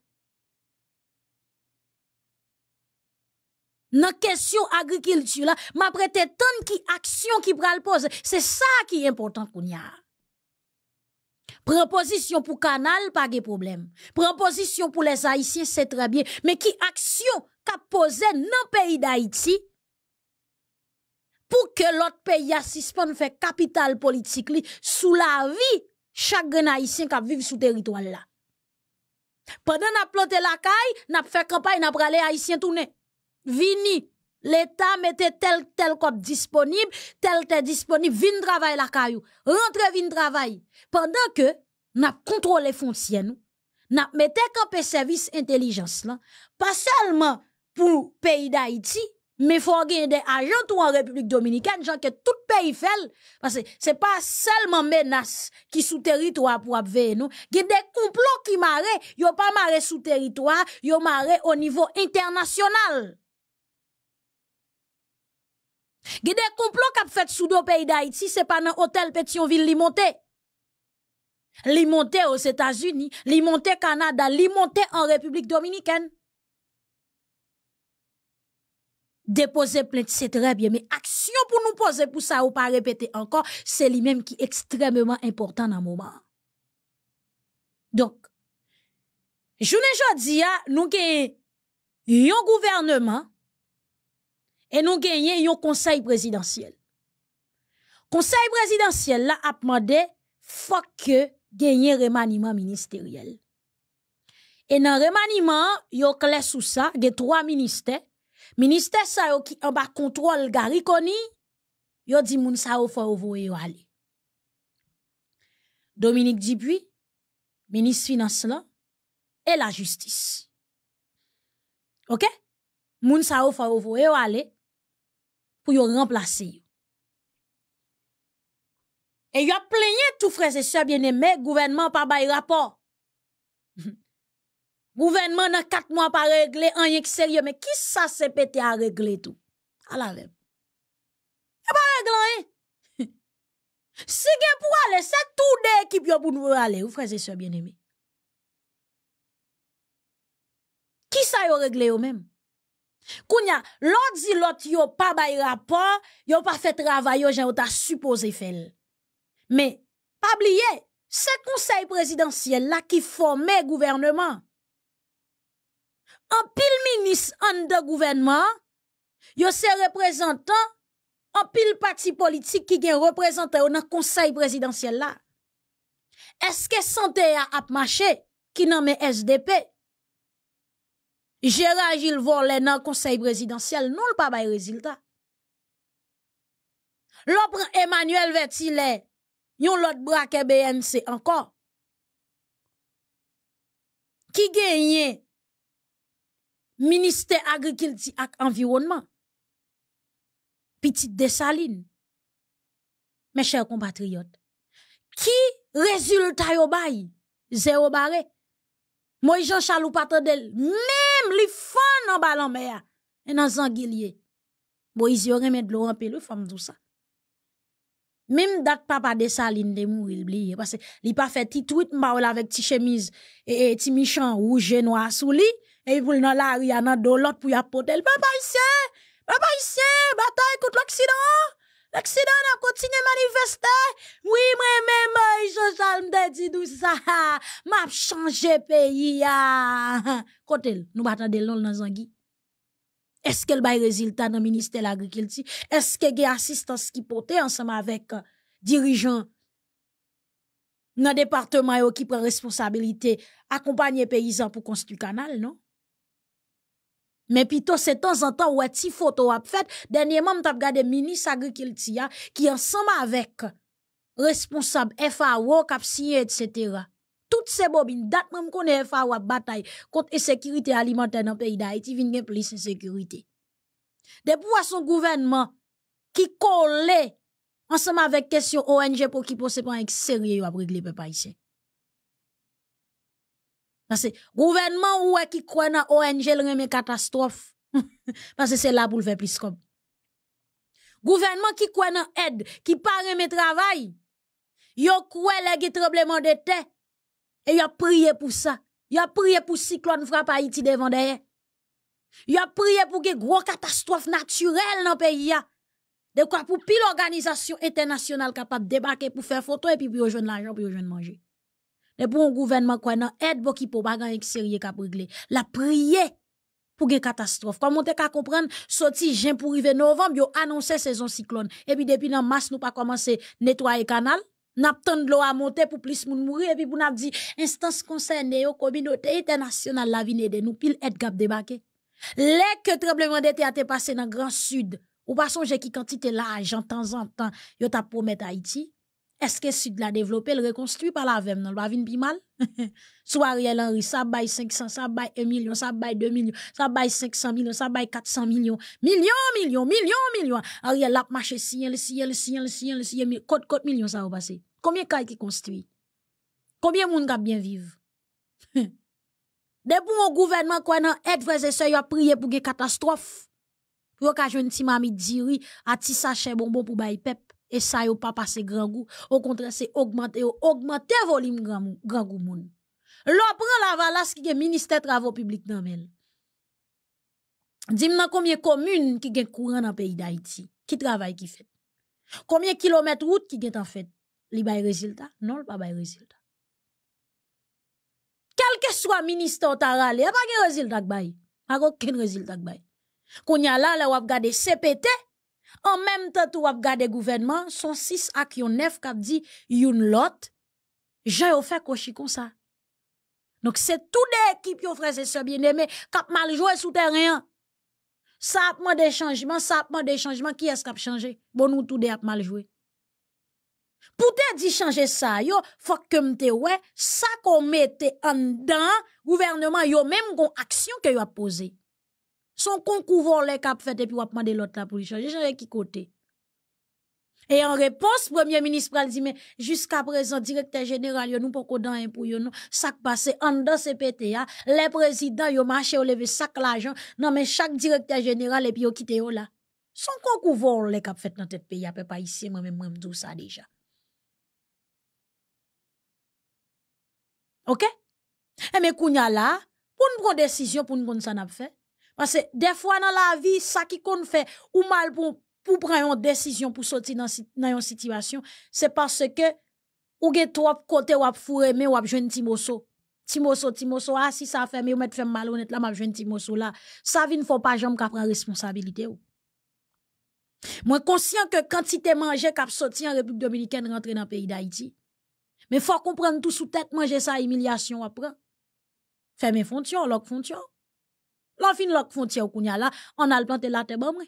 dans question agriculture là vais prêté tant qui action qui pose c'est ça qui est important qu'on proposition pour canal pas de problème proposition pour les haïtiens c'est très bien mais qui action qu'a posé dans pays d'Haïti pour que l'autre pays a suspendu fait capital politique sous la vie chaque haïtien qui vit sous territoire là pendant avons planté la caille n'a fait campagne n'a les haïtien tourner vini. L'État mettait tel tel cop disponible, tel tel disponible, vin travail la caillou, rentre vin travail. Pendant que n'a contrôlé foncier nous, n'a mettait campé service intelligence là, pas seulement pour pays d'Haïti, mais faut gagner des agents ou en République dominicaine, gens que tout pays fait parce que c'est pas seulement menace qui sous territoire pour nous, il y des complots qui marrent, yo pas marré sous territoire, yo marré au niveau international. Gede komplo kap fèt soudo peyi da iti, se pa nan otel pet yon vil li montè. Li montè o Sétas-Uni, li montè Kanada, li montè an Republik Dominikèn. Depose plèn, se trè bie, me aksyon pou nou pose pou sa ou pa repète ankon, se li mèm ki ekstremèman importan nan mouman. Donk, jounen jò di ya, nou ke yon gouvernèman, Et nous gagnons un conseil présidentiel. Conseil présidentiel là a demandé faut que un remaniement ministériel. Et dans remaniement, yo y sous ça, des trois ministères. Ministère ça qui en bas contrôle Gariconi, yo dit moun ça au faut voyer aller. Dominique Dupuis, ministre finance là et la justice. OK Moun ça au faut voyer aller. pou yon remplase yon. E yon plenye tout frese se biene me, gouvenman pa bay rapor. (laughs) Gouvenman nan kat mwa pa regle, an yon ki serye, me ki sa se pete a regle tout? A la ve. A pa regle an yon. Se gen pou ale, se tou de ekip yon pou nou ale, ou frese se biene me. Ki sa yon regle yo menm? Kounya, l'autre dit l'autre yo pas bay rapport, yo pas fait travail yo jan supposé faire. Mais pas oublier, ce conseil présidentiel là qui formait gouvernement. En pile ministre en de gouvernement, yo se représentant en pile parti politique qui gen représentant dans conseil présidentiel là. Est-ce que santé a marché qui nomme SDP? Gérard Gilles volé dans le conseil présidentiel, non le pas résultat. L'opre Emmanuel Vettile, yon l'autre braque BNC encore. Qui gagne ministère agriculture et environnement? Petite Dessaline. Mes chers compatriotes, qui résultat yon bail? Zéro barré. Mo yon chalou pata del, mèm li fon nan balan mè ya, e nan zangil ye, bo yon remèd lò anpe lò fòm dousa. Mèm dat papa de salin de mou, il bli ye, li pa fè ti twit mba wèl avèk ti chemiz, e ti michan wou jenwa sou li, e yon voul nan la wè yon an do lot pou yon potel, papay siye, papay siye, bata yon kout l'Oksidon, L'accident a continué à manifester. Oui, moi, même, euh, je me me dit tout ça. (laughs) M'a changé pays, ah. (laughs) Côté, nous battons l'ol dans Zangui. Est-ce qu'elle des résultat dans le ministère de l'Agriculture? Est-ce qu'il y a assistance qui porte ensemble avec euh, dirigeants dans le département qui prend responsabilité, accompagner paysans pour construire le canal, non? Mais plutôt c'est temps en temps où photo a fait dernièrement m'tap le ministre agriculture qui ensemble avec responsable FAO cap etc. Toutes ces bobines date même est FAO bataille contre insécurité alimentaire dans le pays d'Haïti vinn gen plus insécurité. Des pouvoirs son gouvernement qui collait ensemble avec question ONG pour qui pour se prendre sérieux pour régler peuple ici. Parce que gouvernement ou qui croit dans ONG remet catastrophe. (laughs) Parce que c'est là pour le faire plus comme. Gouvernement qui croit dans aide, qui pas remet travail. Yo croit les tremblement de terre et yo prié pour ça. Yo prié pour cyclone frappe Haïti devant derrière. Yo prié pour que gros catastrophe naturelle dans le pays De quoi pour pile organisation internationale capable de débarquer pour faire photo et puis pour de l'argent pour joindre manger. Le pour un gouvernement quoi non aide bon pour pas gagner sérieux qu'à régler. La prier pour une catastrophe. Comme on te ka comprendre sorti juin pour arriver novembre, yo la saison cyclone. Et puis depuis dans mars nous pas à nettoyer canal. N'a de l'eau à monter pour plus mourir, et puis pour n'a dit, instance concernée, au communauté internationale, la vine nous, pile aide gap débarqué. Les que tremblement d'été a passé dans le grand sud, ou pas songer qui quantité de temps en temps, yo t'a promet Haïti, est-ce que si de la devlope, le reconstruire par la vem non? va ba vin pi mal? (laughs) Soit Ariel Henry, ça baille 500, ça bay 1 million, ça bay 2 millions, ça baille 500 millions, ça bay 400 millions. Millions, millions, millions, million. Ariel le mache le siyen, le siyen, siyen, kote kote ça sa ou Combien Koumyen qui construit? Combien de monde a bien vivre? Debou ou le kwa nan a vreze se ça a pour pou catastrophe. katastrof, pou yo ka jwen ti sachet diri, ati sache bonbon pour bay pep, et ça yo pas passé grand goût au contraire c'est augmenter augmenter volume grand grand goût moun l'on prend la valasse qui est ministère travaux publics dans mel dis-moi combien communes qui gagne courant dans pays d'Haïti qui travaille qui fait combien kilomètres route qui gagne en fait li bay résultat non pas bay résultat quel que soit ministère ta a pas gagne résultat bay pas aucun résultat bay qu'on y a là le va regarder CPT en même temps, tout va le gouvernement, son 6 à 9 kap y yon lot, j'en offert fait cocher comme ça. Donc, c'est tout l'équipe équipes frères et sœurs bien-aimé, a mal joué le terrain. Ça a pris des changement, ça a pris des changement, qui est-ce qui a changé Bon, nous tout de a mal joué. Pour te dire changer ça, il faut que vous ouais, ça qu'on mette en dedans, gouvernement, yo même gon action que vous a posé. Son concours les cap fait et puis wap de l'autre la pour lui changer. Changer qui côté? Et en réponse, premier ministre a dit, mais jusqu'à présent, directeur général, yo nous pas dans un pour yo, non. Sac passé en dans CPTA, les présidents, yo marché, ou levé sac l'argent. Non, mais chaque directeur général, et puis yo quitté yo là. Son concours les cap fait dans tête pays, a pas ici, moi-même, moi, dis ça déjà. OK? Et eh, mais, kounya là, pour une prendre décision, pour une bonne ça n'a fait. Parce que des fois dans la vie, ça qui compte fait ou mal pour, prendre une décision pour sortir dans une situation, c'est parce que ou avez trop côté ou avez fourré, mais ou avez jeune Timoso. Timoso, Timoso, ah si ça fait, mais on mettez fait mal honnête là, ma joué Timoso là. Ça ne faut pas jamais prendre responsabilité. je Moi, conscient que quand tu es mangé, qu'il sorti en République dominicaine, rentré dans le pays d'Haïti. Mais faut comprendre tout sous tête, manger ça, humiliation, après. Faire mes fonctions, l'autre fonctions. lan fin lak fonte ou kounya la, an al plante lak te bomre.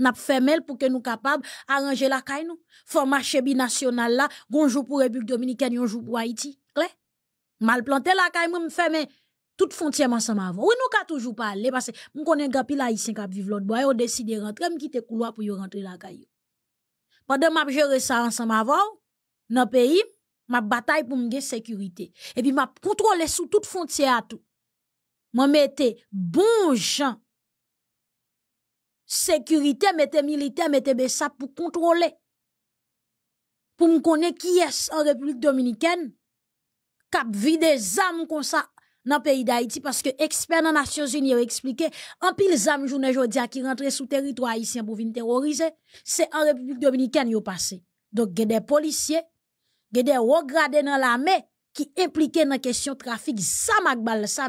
Nap femel pou ke nou kapab aranje lakay nou. Forma chebi nasyonal la, gonjou pou Republik Dominik, kanyonjou pou Haiti. Kle? Mal plante lakay, mwen mw feme tout fonte amansan ma avon. Ou nou ka toujou pa ale, pase mwen konen gapi la isen kap vive lot boye, ou deside rentre, mwen kite kouloa pou yo rentre lakay yo. Padè mwen ap jere sa ansan ma avon, nan peyi, mwen ap batay pou mwen gen sekurite. E pi mwen ap kontrole sou tout fonte atou. moi mette bon gens sécurité mette militaire mette ça pour contrôler pour me connaître qui est en République dominicaine cap vide âmes comme ça dans pays d'Haïti parce que experts dans Nations Unies ont expliqué en pile les journée aujourd'hui qui sur sous territoire haïtien pour venir terroriser c'est en République dominicaine yo passé donc il des policiers il des hauts gradés dans l'armée qui impliquait dans la question trafic ça,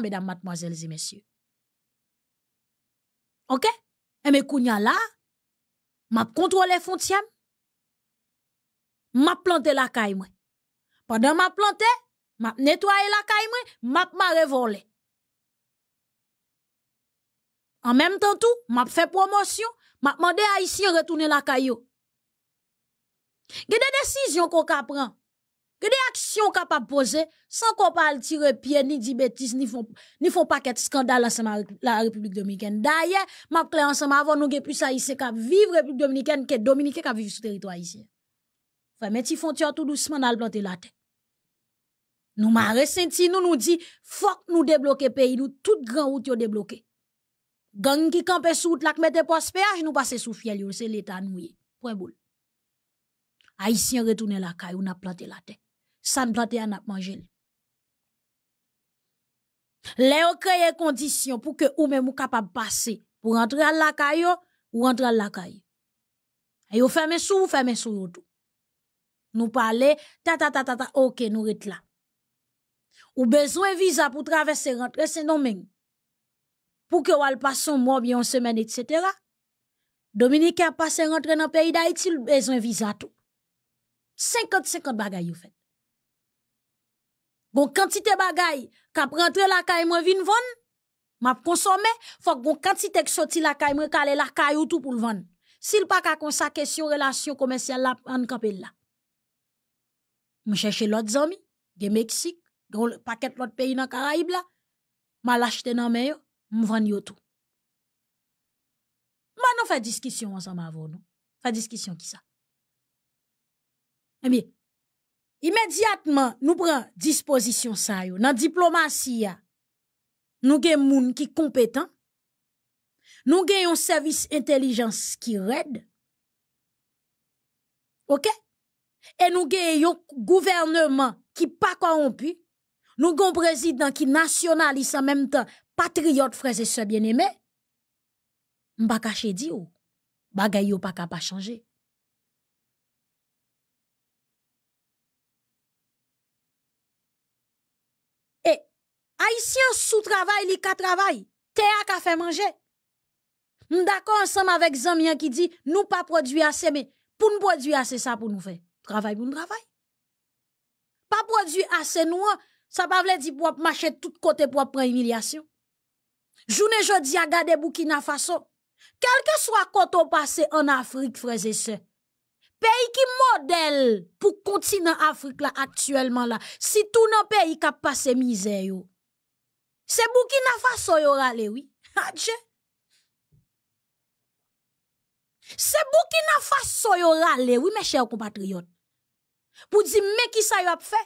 mesdames, mademoiselles et messieurs. Ok? Et eh, mes kounya là, m'a contrôlé m'a planté la caille. Pendant m'a planté, m'a nettoyé la caille, m'a révolé. En même temps, tout, m'a fait promotion, m'a demandé à ici retourner la caille. Il y a des décisions qu'on prend que des actions capables poser sans qu'on parle tirer pied ni dire bêtises ni font ni font pas de scandale ensemble la République dominicaine d'ailleurs m'a clair ensemble avant nous plus ici qui vivre République dominicaine que dominicain qui vivre sur territoire haïtien mais ils font tout doucement dans planter la tête nous avons ressenti nous nous dit faut que nous débloquer pays nous tout grand route yo débloquer gang qui campe sous la mettre des péage nous passer sous fiel c'est l'état nous point boule haïtien retourner la caillou n'a planté la tête ne plante pas. ap manjel. Le on conditions pour que ke ou même ou kapab passer pou rentre à la caille ou rentre al la on ferme les sou ou ferme sou sous. tout. Nous pale, ta ta ta ta ta, ok nou ret la. Ou besoin visa pou travesse rentre, se non men. Pou ke wal semaine, mò une semen, etc. Dominique a pase rentre nan peyi d'Aïti itil besoin visa tout. 50-50 bagay ou fait. Gon kantite bagay, ka prentre lakay mwen vin von, map konsome, fok gon kantite ksoti lakay mwen kale lakay yotou pou lvan. Sil pa kakonsa kesyon relasyon komensyal la an kapel la. Mwen cheshe lot zami, gen Meksik, gen paket lot peyi nan Karayib la, man lachte nan men yo, mwen van yotou. Man nou fè diskisyon ansan mwen avon nou. Fè diskisyon ki sa. E miye, immédiatement nous prenons disposition ça Dans dans diplomatie nous des gens qui compétent nous avons un service intelligence qui raide OK et nous avons un gouvernement qui pas corrompu nous avons un président qui nationaliste en même temps patriote frères et sœurs bien-aimés cacher dit ou bagay yo pas changer Haïtien sous travail, li ka travail. Théa ka fait manger. D'accord ensemble avec Zamien qui dit, nous pas produit assez, mais pour nous produire assez, ça pour nous faire. Travail pour nous travail. Pas produire assez, nous, hein. ça pas veut dire pour marcher tout côté pour prendre humiliation. Journée jeudi à garder Burkina Faso. Quel que soit quand au passé en Afrique, frères et sœurs, pays qui modèle pour continent Afrique là actuellement là, si tout nos pays qui a passé misère c'est Boukina Faso yo rale, oui. Adje. Ah, Se Boukina Faso yo rale, oui, mes chers compatriotes. Pour dire mais qui ça yo a fait?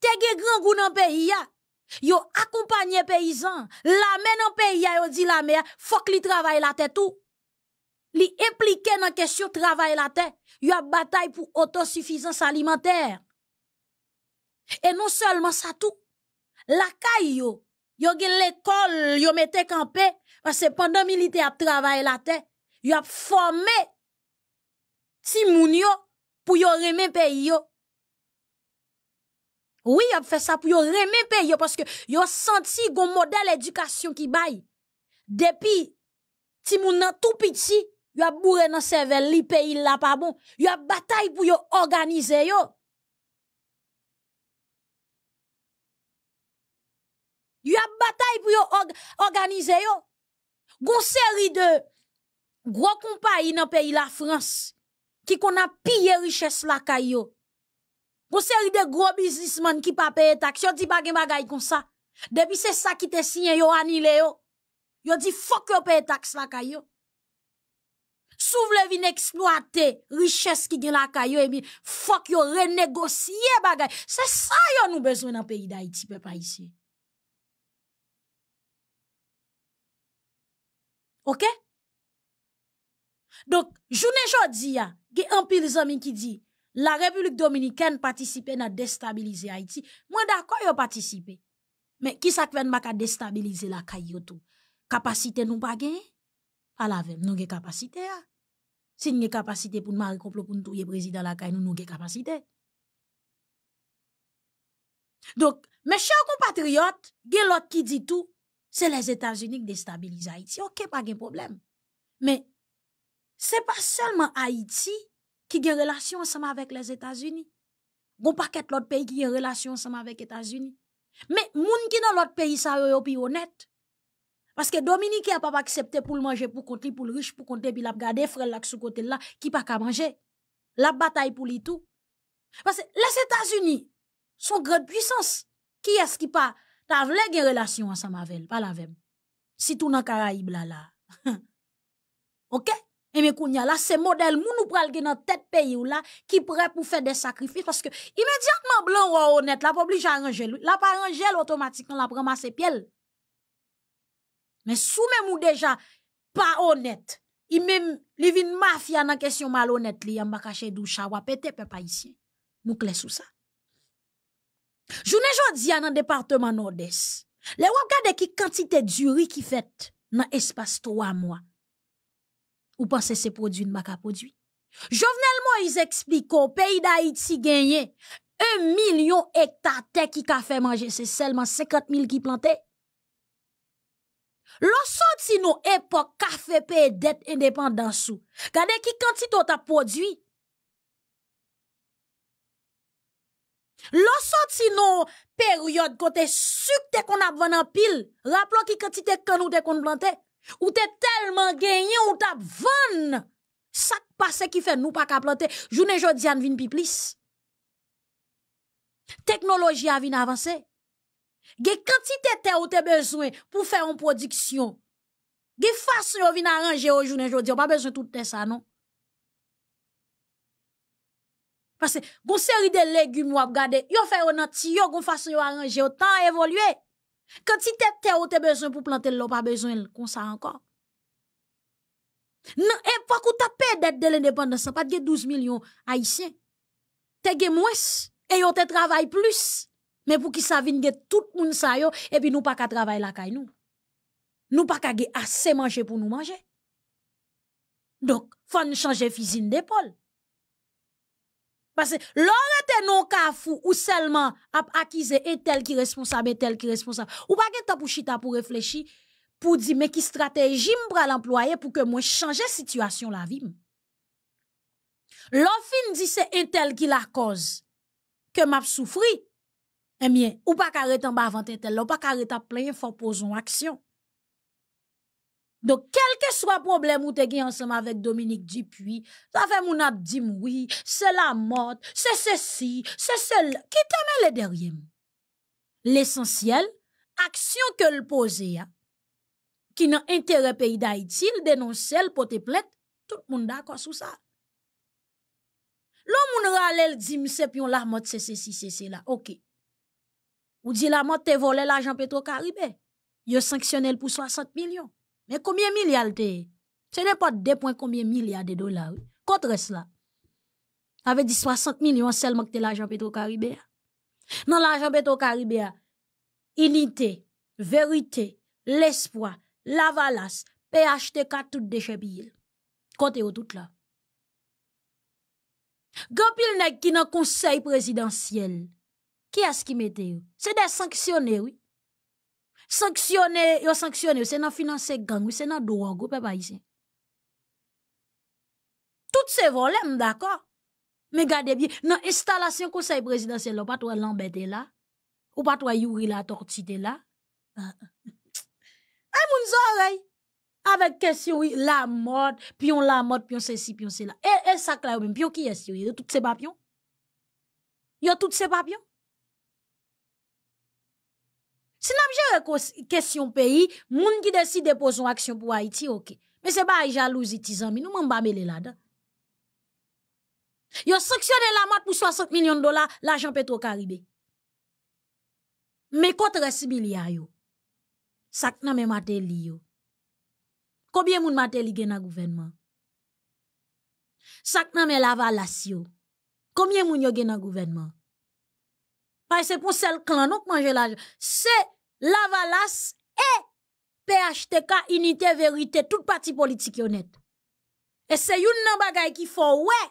Te grand goun le pays. Yo accompagné paysan, la men en pays yo dit la mer, faut li travaille la tête tout. Li implique dans question travail la tête, y a bataille pour autosuffisance alimentaire. Et non seulement ça tout, la caille Yo gen l'école, yo mette camp, parce que pendant les a travaillé la terre, yo a formé ti yo pour yo remen pays yo. Oui, yo fait ça pour yo remen pays yo parce que yo senti gon modèle éducation qui bail. Depuis les gens nan tout petit, yo a bourré dans cervelle li pays là pas bon. Yo bataille pour yo organiser yo. y a bataille pour yo organise organiser yo. Gon série de gros compagnie dans pays la France qui qu'on a pillé richesse la kayo. Gon série de gros businessmen qui pa paye taxe, yo dit pas gen bagay comme ça. Depuis c'est ça qui te signé yo annulé yo. Yo dit fuck yo paye taxe la kayo. Souvle vin exploiter richesse qui gen la kayo et bien fuck yo renégocier bagay. C'est ça yo nous besoin dans pays d'Haïti peuple haïtien. Ok? Donk, jounen jodi ya, ge empil zami ki di, la Republik Dominikèn patisipe na destabilize Haiti. Mwen da kwa yo patisipe? Men, ki sak ven baka destabilize la kay yo tou? Kapasite nou pa gen? A la vem, nou ge kapasite ya. Si nou ge kapasite pou nman rekomplo pou ntou ye prezident la kay, nou nou ge kapasite. Donk, men chè ou kon patriot, ge lot ki di tou, c'est les États-Unis qui déstabilisent Haïti. Ok, pas de problème. Mais ce n'est pas seulement Haïti qui a une relation avec les États-Unis. Il n'y a pas l'autre pays qui a une relation avec les États-Unis. Mais les gens qui dans l'autre pays, sont honnêtes. honnête. Parce que Dominique n'a pas accepté pour le manger, pour compter, pour le riche, pour compter, puis il gardé frère là, côté là, qui n'a pas manger. La bataille pour lui tout. Parce que les États-Unis sont grande puissance. Qui est-ce qui pas ta vle gen relation ensemble avec pas la même si tout dans caraïbe là (laughs) OK et mes kounya là c'est modèle mou nous pral gen dans tête pays ou là qui prêt pour faire des sacrifices parce que immédiatement blanc ou honnête la pas obligé arranger lui la pas arranger automatiquement la prend ses pieds. mais sous même ou déjà pas honnête il même li vin mafia dans question malhonnête li en pas caché douche ou pété peuple haïtien nous clais sous ça Jounen jwa diyan nan departman no des, le wap gade ki kantite djuri ki fet nan espas 3 mwa. Ou panse se podwi nan maka podwi? Jovenel mo yis ekspliko, peyi da iti genyen, 1 milyon hektate ki kafe manje, se selman 50 mil ki plante. Lo son ti nou epok kafe pey det independansou, gade ki kantite o ta podwi, Lo sot si nou peryode kon te suk te kon apvan an pil, raplo ki kanti te kon ou te kon planten, ou te telman genyen ou te apvan, sak pa se ki fe nou pa ka planten, jounen jodi an vin pi plis. Teknoloji avin avanse, ge kanti te te ou te bezwen pou fe yon prodiksyon, ge fase yo vin aranje yo jounen jodi, yo pa bezwen tout te sa non. Parce que, série de légumes, vous regardez, vous fait un anti, vous façon vous arranger, vous temps évoluer. Quand tu terre, vous avez besoin pour planter, l'eau pas besoin, comme ça encore. Et époque qu'on tape perdu de l'indépendance, pas de 12 millions haïtiens. T'es gen moins, et yon te travaille plus. Mais pour qui ça vienne de tout monde ça yo, et puis nous pas qu'à travailler la caille nous. Nous pas qu'à assez manger pour nous manger. Donc, faut nous changer cuisine d'épaule. Parce que l'on non fou ou seulement a acquise un tel qui responsable, un tel qui responsable. Ou pas gen temps pour chita pour réfléchir, pour dire mais qui stratégie m'bral l'employer pour que moi change situation la vie. L'on fin dit c'est un tel qui la cause que m'a souffri. Eh bien, ou pas carré en bas avant tel, ou pas à plein fort une action. Don, kelke swa problem ou te gen ansama vek Dominique Dupuis, ta fe moun ap di moui, se la mot, se se si, se se la, ki te men le deryem. L'esensyel, aksyon ke l'poze ya, ki nan entere peyi da itil, denonsel, pote plet, tout moun da akwa sou sa. Lo moun ralel di msep yon la mot, se se si, se se la, ok. Ou di la mot, te vole la Jean-Petro Karibè, yo sanksyonel pou 60 milyon. Mais combien de milliards dollars? Ce n'est pas 2 points combien de milliards de dollars. Contre cela. Avec 60 millions seulement que l'argent Petro-Caribéa. Dans l'argent Petro-Caribéa, unité, vérité, l'espoir, l'avalas, PHTK, tout déchet pillé. Côté au tout là. Gopil nèg qui dans conseil présidentiel. Qui est-ce qui mette C'est des sanctionnés, Yo sanksyone, yo sanksyone, yo se nan finanse gang, yo se nan dorogo, pepa yi se. Tout se volè, m d'akor. Me gade bi, nan estalasyon konsey presidansye, yo patwa lambè de la, yo patwa yuri la, tortite ah, ah. la. E moun zorey, avek kesyon, la mod, piyon la mod, piyon se si, piyon se la. E sakla yo m, piyon kiye si, yo tout se papyon. Yo tout se papyon. Sin ap jere kon kesyon peyi, moun ki desi depozon aksyon pou Haiti, ok. Men se ba ay jalouz itizan mi, nou men mba mele la da. Yo saksyonen la mat pou 60 milyon dola, l'ajan petro Karibik. Men kont resibi li a yo. Sak nan men mate li yo. Kobye moun mate li gena gouvenman? Sak nan men lava las yo. Kobye moun yo gena gouvenman? Parce que c'est pour seul clan donc manger l'argent. C'est Lavalas et PHTK, unité vérité, toute partie politique honnête. Et c'est une bagaille qui faut ouais.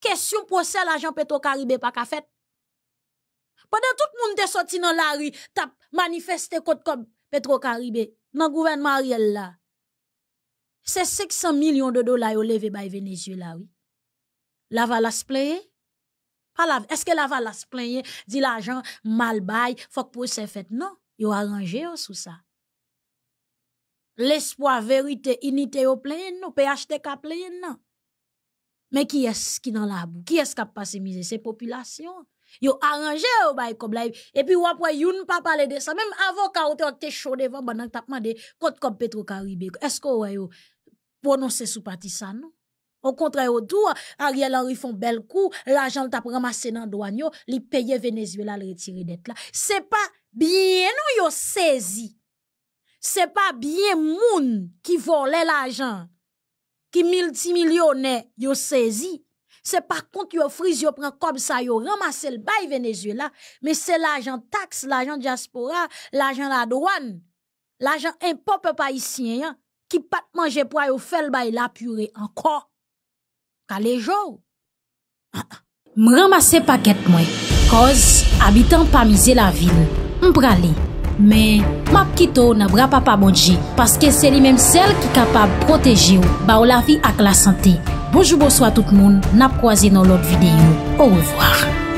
Question pour celle l'argent petro caribé pas qu'à fait. Pendant tout le monde est sorti dans la rue, t'a manifesté contre comme caribé dans le gouvernement Ariel là. C'est 500 millions de dollars ont levé par Venezuela oui. Lavalas pleine. Pa la, eske la va non, non, non. la splenye, di la jan mal baye, fok pou se fet nan? Yo aranje yo sou sa. L'espoi verite inite yo plenye nan? Pe achete ka plenye nan? Men ki eske nan la abou? Ki eske ap pasimize se populasyon? Yo aranje yo baye kob la evi. E pi wapwe youn pa pale de sa. Mem avok aote an te chode van banan tapman de kote kob petro karibe. Eske wè yo prononse sou pati sa nan? Au contraire, autour, Ariel Henry font bel coup, l'argent t'a ramassé dans douane, li paye Venezuela le retirer d'être là. C'est pas bien nous yo saisi. C'est pas bien moun qui volait l'argent, qui multimillionnaire yo saisi. C'est pas contre yo frise yo prend comme ça yo ramassé le bail Venezuela, mais c'est l'argent taxe, l'argent diaspora, l'argent la douane, l'argent impôt ici, qui pas manger pour yo faire le bail la purée encore. a lejou. Ah, m ramase paket mwen, koz, abitan pa mize la vil, m prale. Men, map kito, na bra pa pa modje, paske se li menm sel ki kapab proteje ou, ba ou la vi ak la sante. Bojou bojou a tout moun, nap kwa zi nan lot videyo. Ou revoar.